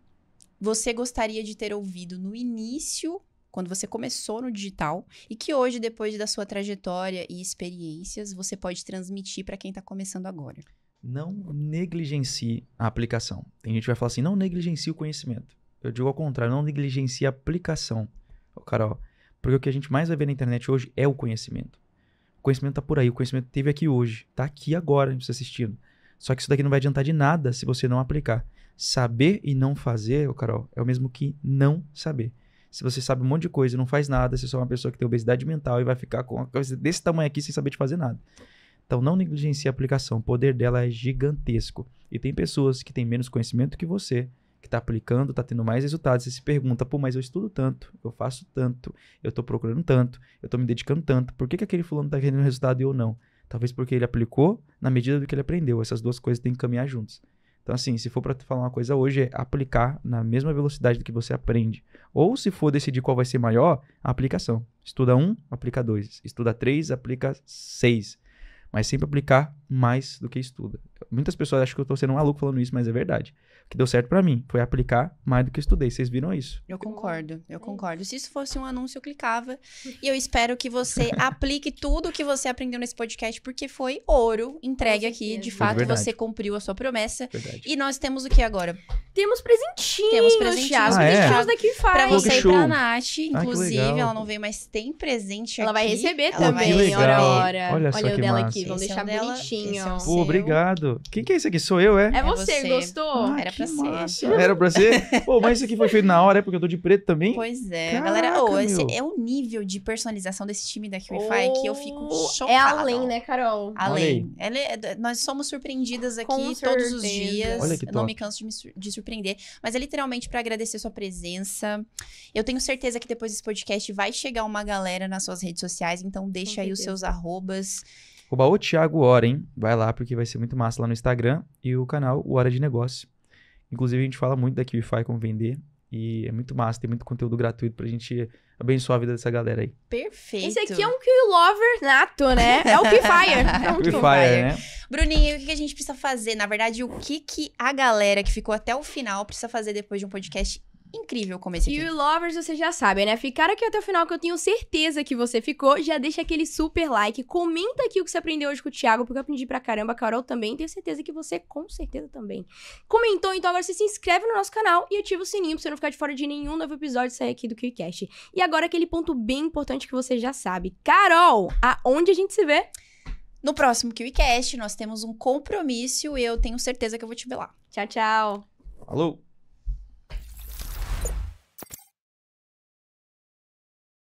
você gostaria de ter ouvido no início, quando você começou no digital, e que hoje, depois da sua trajetória e experiências, você pode transmitir para quem está começando agora? Não negligencie a aplicação. Tem gente que vai falar assim: não negligencie o conhecimento. Eu digo ao contrário, não negligencie a aplicação. Carol, porque o que a gente mais vai ver na internet hoje é o conhecimento. O conhecimento está por aí, o conhecimento teve aqui hoje, está aqui agora, você tá assistindo. Só que isso daqui não vai adiantar de nada se você não aplicar. Saber e não fazer, Carol, é o mesmo que não saber. Se você sabe um monte de coisa e não faz nada, você só é uma pessoa que tem obesidade mental e vai ficar com a coisa desse tamanho aqui sem saber de fazer nada. Então não negligencie a aplicação, o poder dela é gigantesco. E tem pessoas que têm menos conhecimento que você, que está aplicando, está tendo mais resultados. Você se pergunta, pô, mas eu estudo tanto, eu faço tanto, eu estou procurando tanto, eu estou me dedicando tanto, por que, que aquele fulano está querendo resultado e eu não? Talvez porque ele aplicou na medida do que ele aprendeu. Essas duas coisas têm que caminhar juntas. Então, assim, se for para falar uma coisa hoje, é aplicar na mesma velocidade que você aprende. Ou se for decidir qual vai ser maior, a aplicação. Estuda um, aplica dois. Estuda três, aplica seis mas sempre aplicar mais do que estuda. Muitas pessoas acham que eu estou sendo um maluco falando isso, mas é verdade. O que deu certo para mim foi aplicar mais do que estudei. Vocês viram isso? Eu concordo, eu concordo. Se isso fosse um anúncio, eu clicava. E eu espero que você aplique tudo o que você aprendeu nesse podcast, porque foi ouro entregue aqui. De fato, é você cumpriu a sua promessa. Verdade. E nós temos o que agora? Temos presentinhos. Temos presentinhos. Ah, é? Pra, daqui faz. Pra você e pra Nath, ah, inclusive. Ah, ela não veio, mas tem presente Ela vai receber ela também, vai... hora, hora. Olha, Olha só o dela massa. aqui. Vão é deixar é bonitinho. Dela, é um Pô, seu. obrigado. Quem que é esse aqui? Sou eu, é? é? É você, você. gostou? Ah, Era pra massa. ser. Era pra ser? Pô, mas isso aqui foi feito na hora, é porque eu tô de preto também? Pois é. Caraca, Galera, oh, esse é o nível de personalização desse time da QFI oh, que eu fico é chocada. É além, né, Carol? Além. Ela é, nós somos surpreendidas aqui Com todos certeza. os dias. Olha que top. Não me canso de me sur de surpreender. Mas é literalmente para agradecer sua presença. Eu tenho certeza que depois desse podcast vai chegar uma galera nas suas redes sociais, então deixa Com aí certeza. os seus arrobas arroba o Thiago Hora, hein? Vai lá porque vai ser muito massa lá no Instagram e o canal o Hora de Negócio. Inclusive a gente fala muito da KiwiFi como vender e é muito massa, tem muito conteúdo gratuito pra gente abençoar a vida dessa galera aí. Perfeito. Esse aqui é um Kiwi Lover nato, né? É o Kiwifire. é um Kiwifire, né? Bruninho, o que a gente precisa fazer? Na verdade, o que, que a galera que ficou até o final precisa fazer depois de um podcast incrível como esse aqui. E Lovers, vocês já sabem, né? Ficaram aqui até o final, que eu tenho certeza que você ficou. Já deixa aquele super like, comenta aqui o que você aprendeu hoje com o Thiago, porque eu aprendi pra caramba, a Carol também. Tenho certeza que você, com certeza, também. Comentou, então agora você se inscreve no nosso canal e ativa o sininho pra você não ficar de fora de nenhum novo episódio sair aqui do QCast. E agora aquele ponto bem importante que você já sabe. Carol, aonde a gente se vê? No próximo QCast, nós temos um compromisso e eu tenho certeza que eu vou te ver lá. Tchau, tchau. Alô?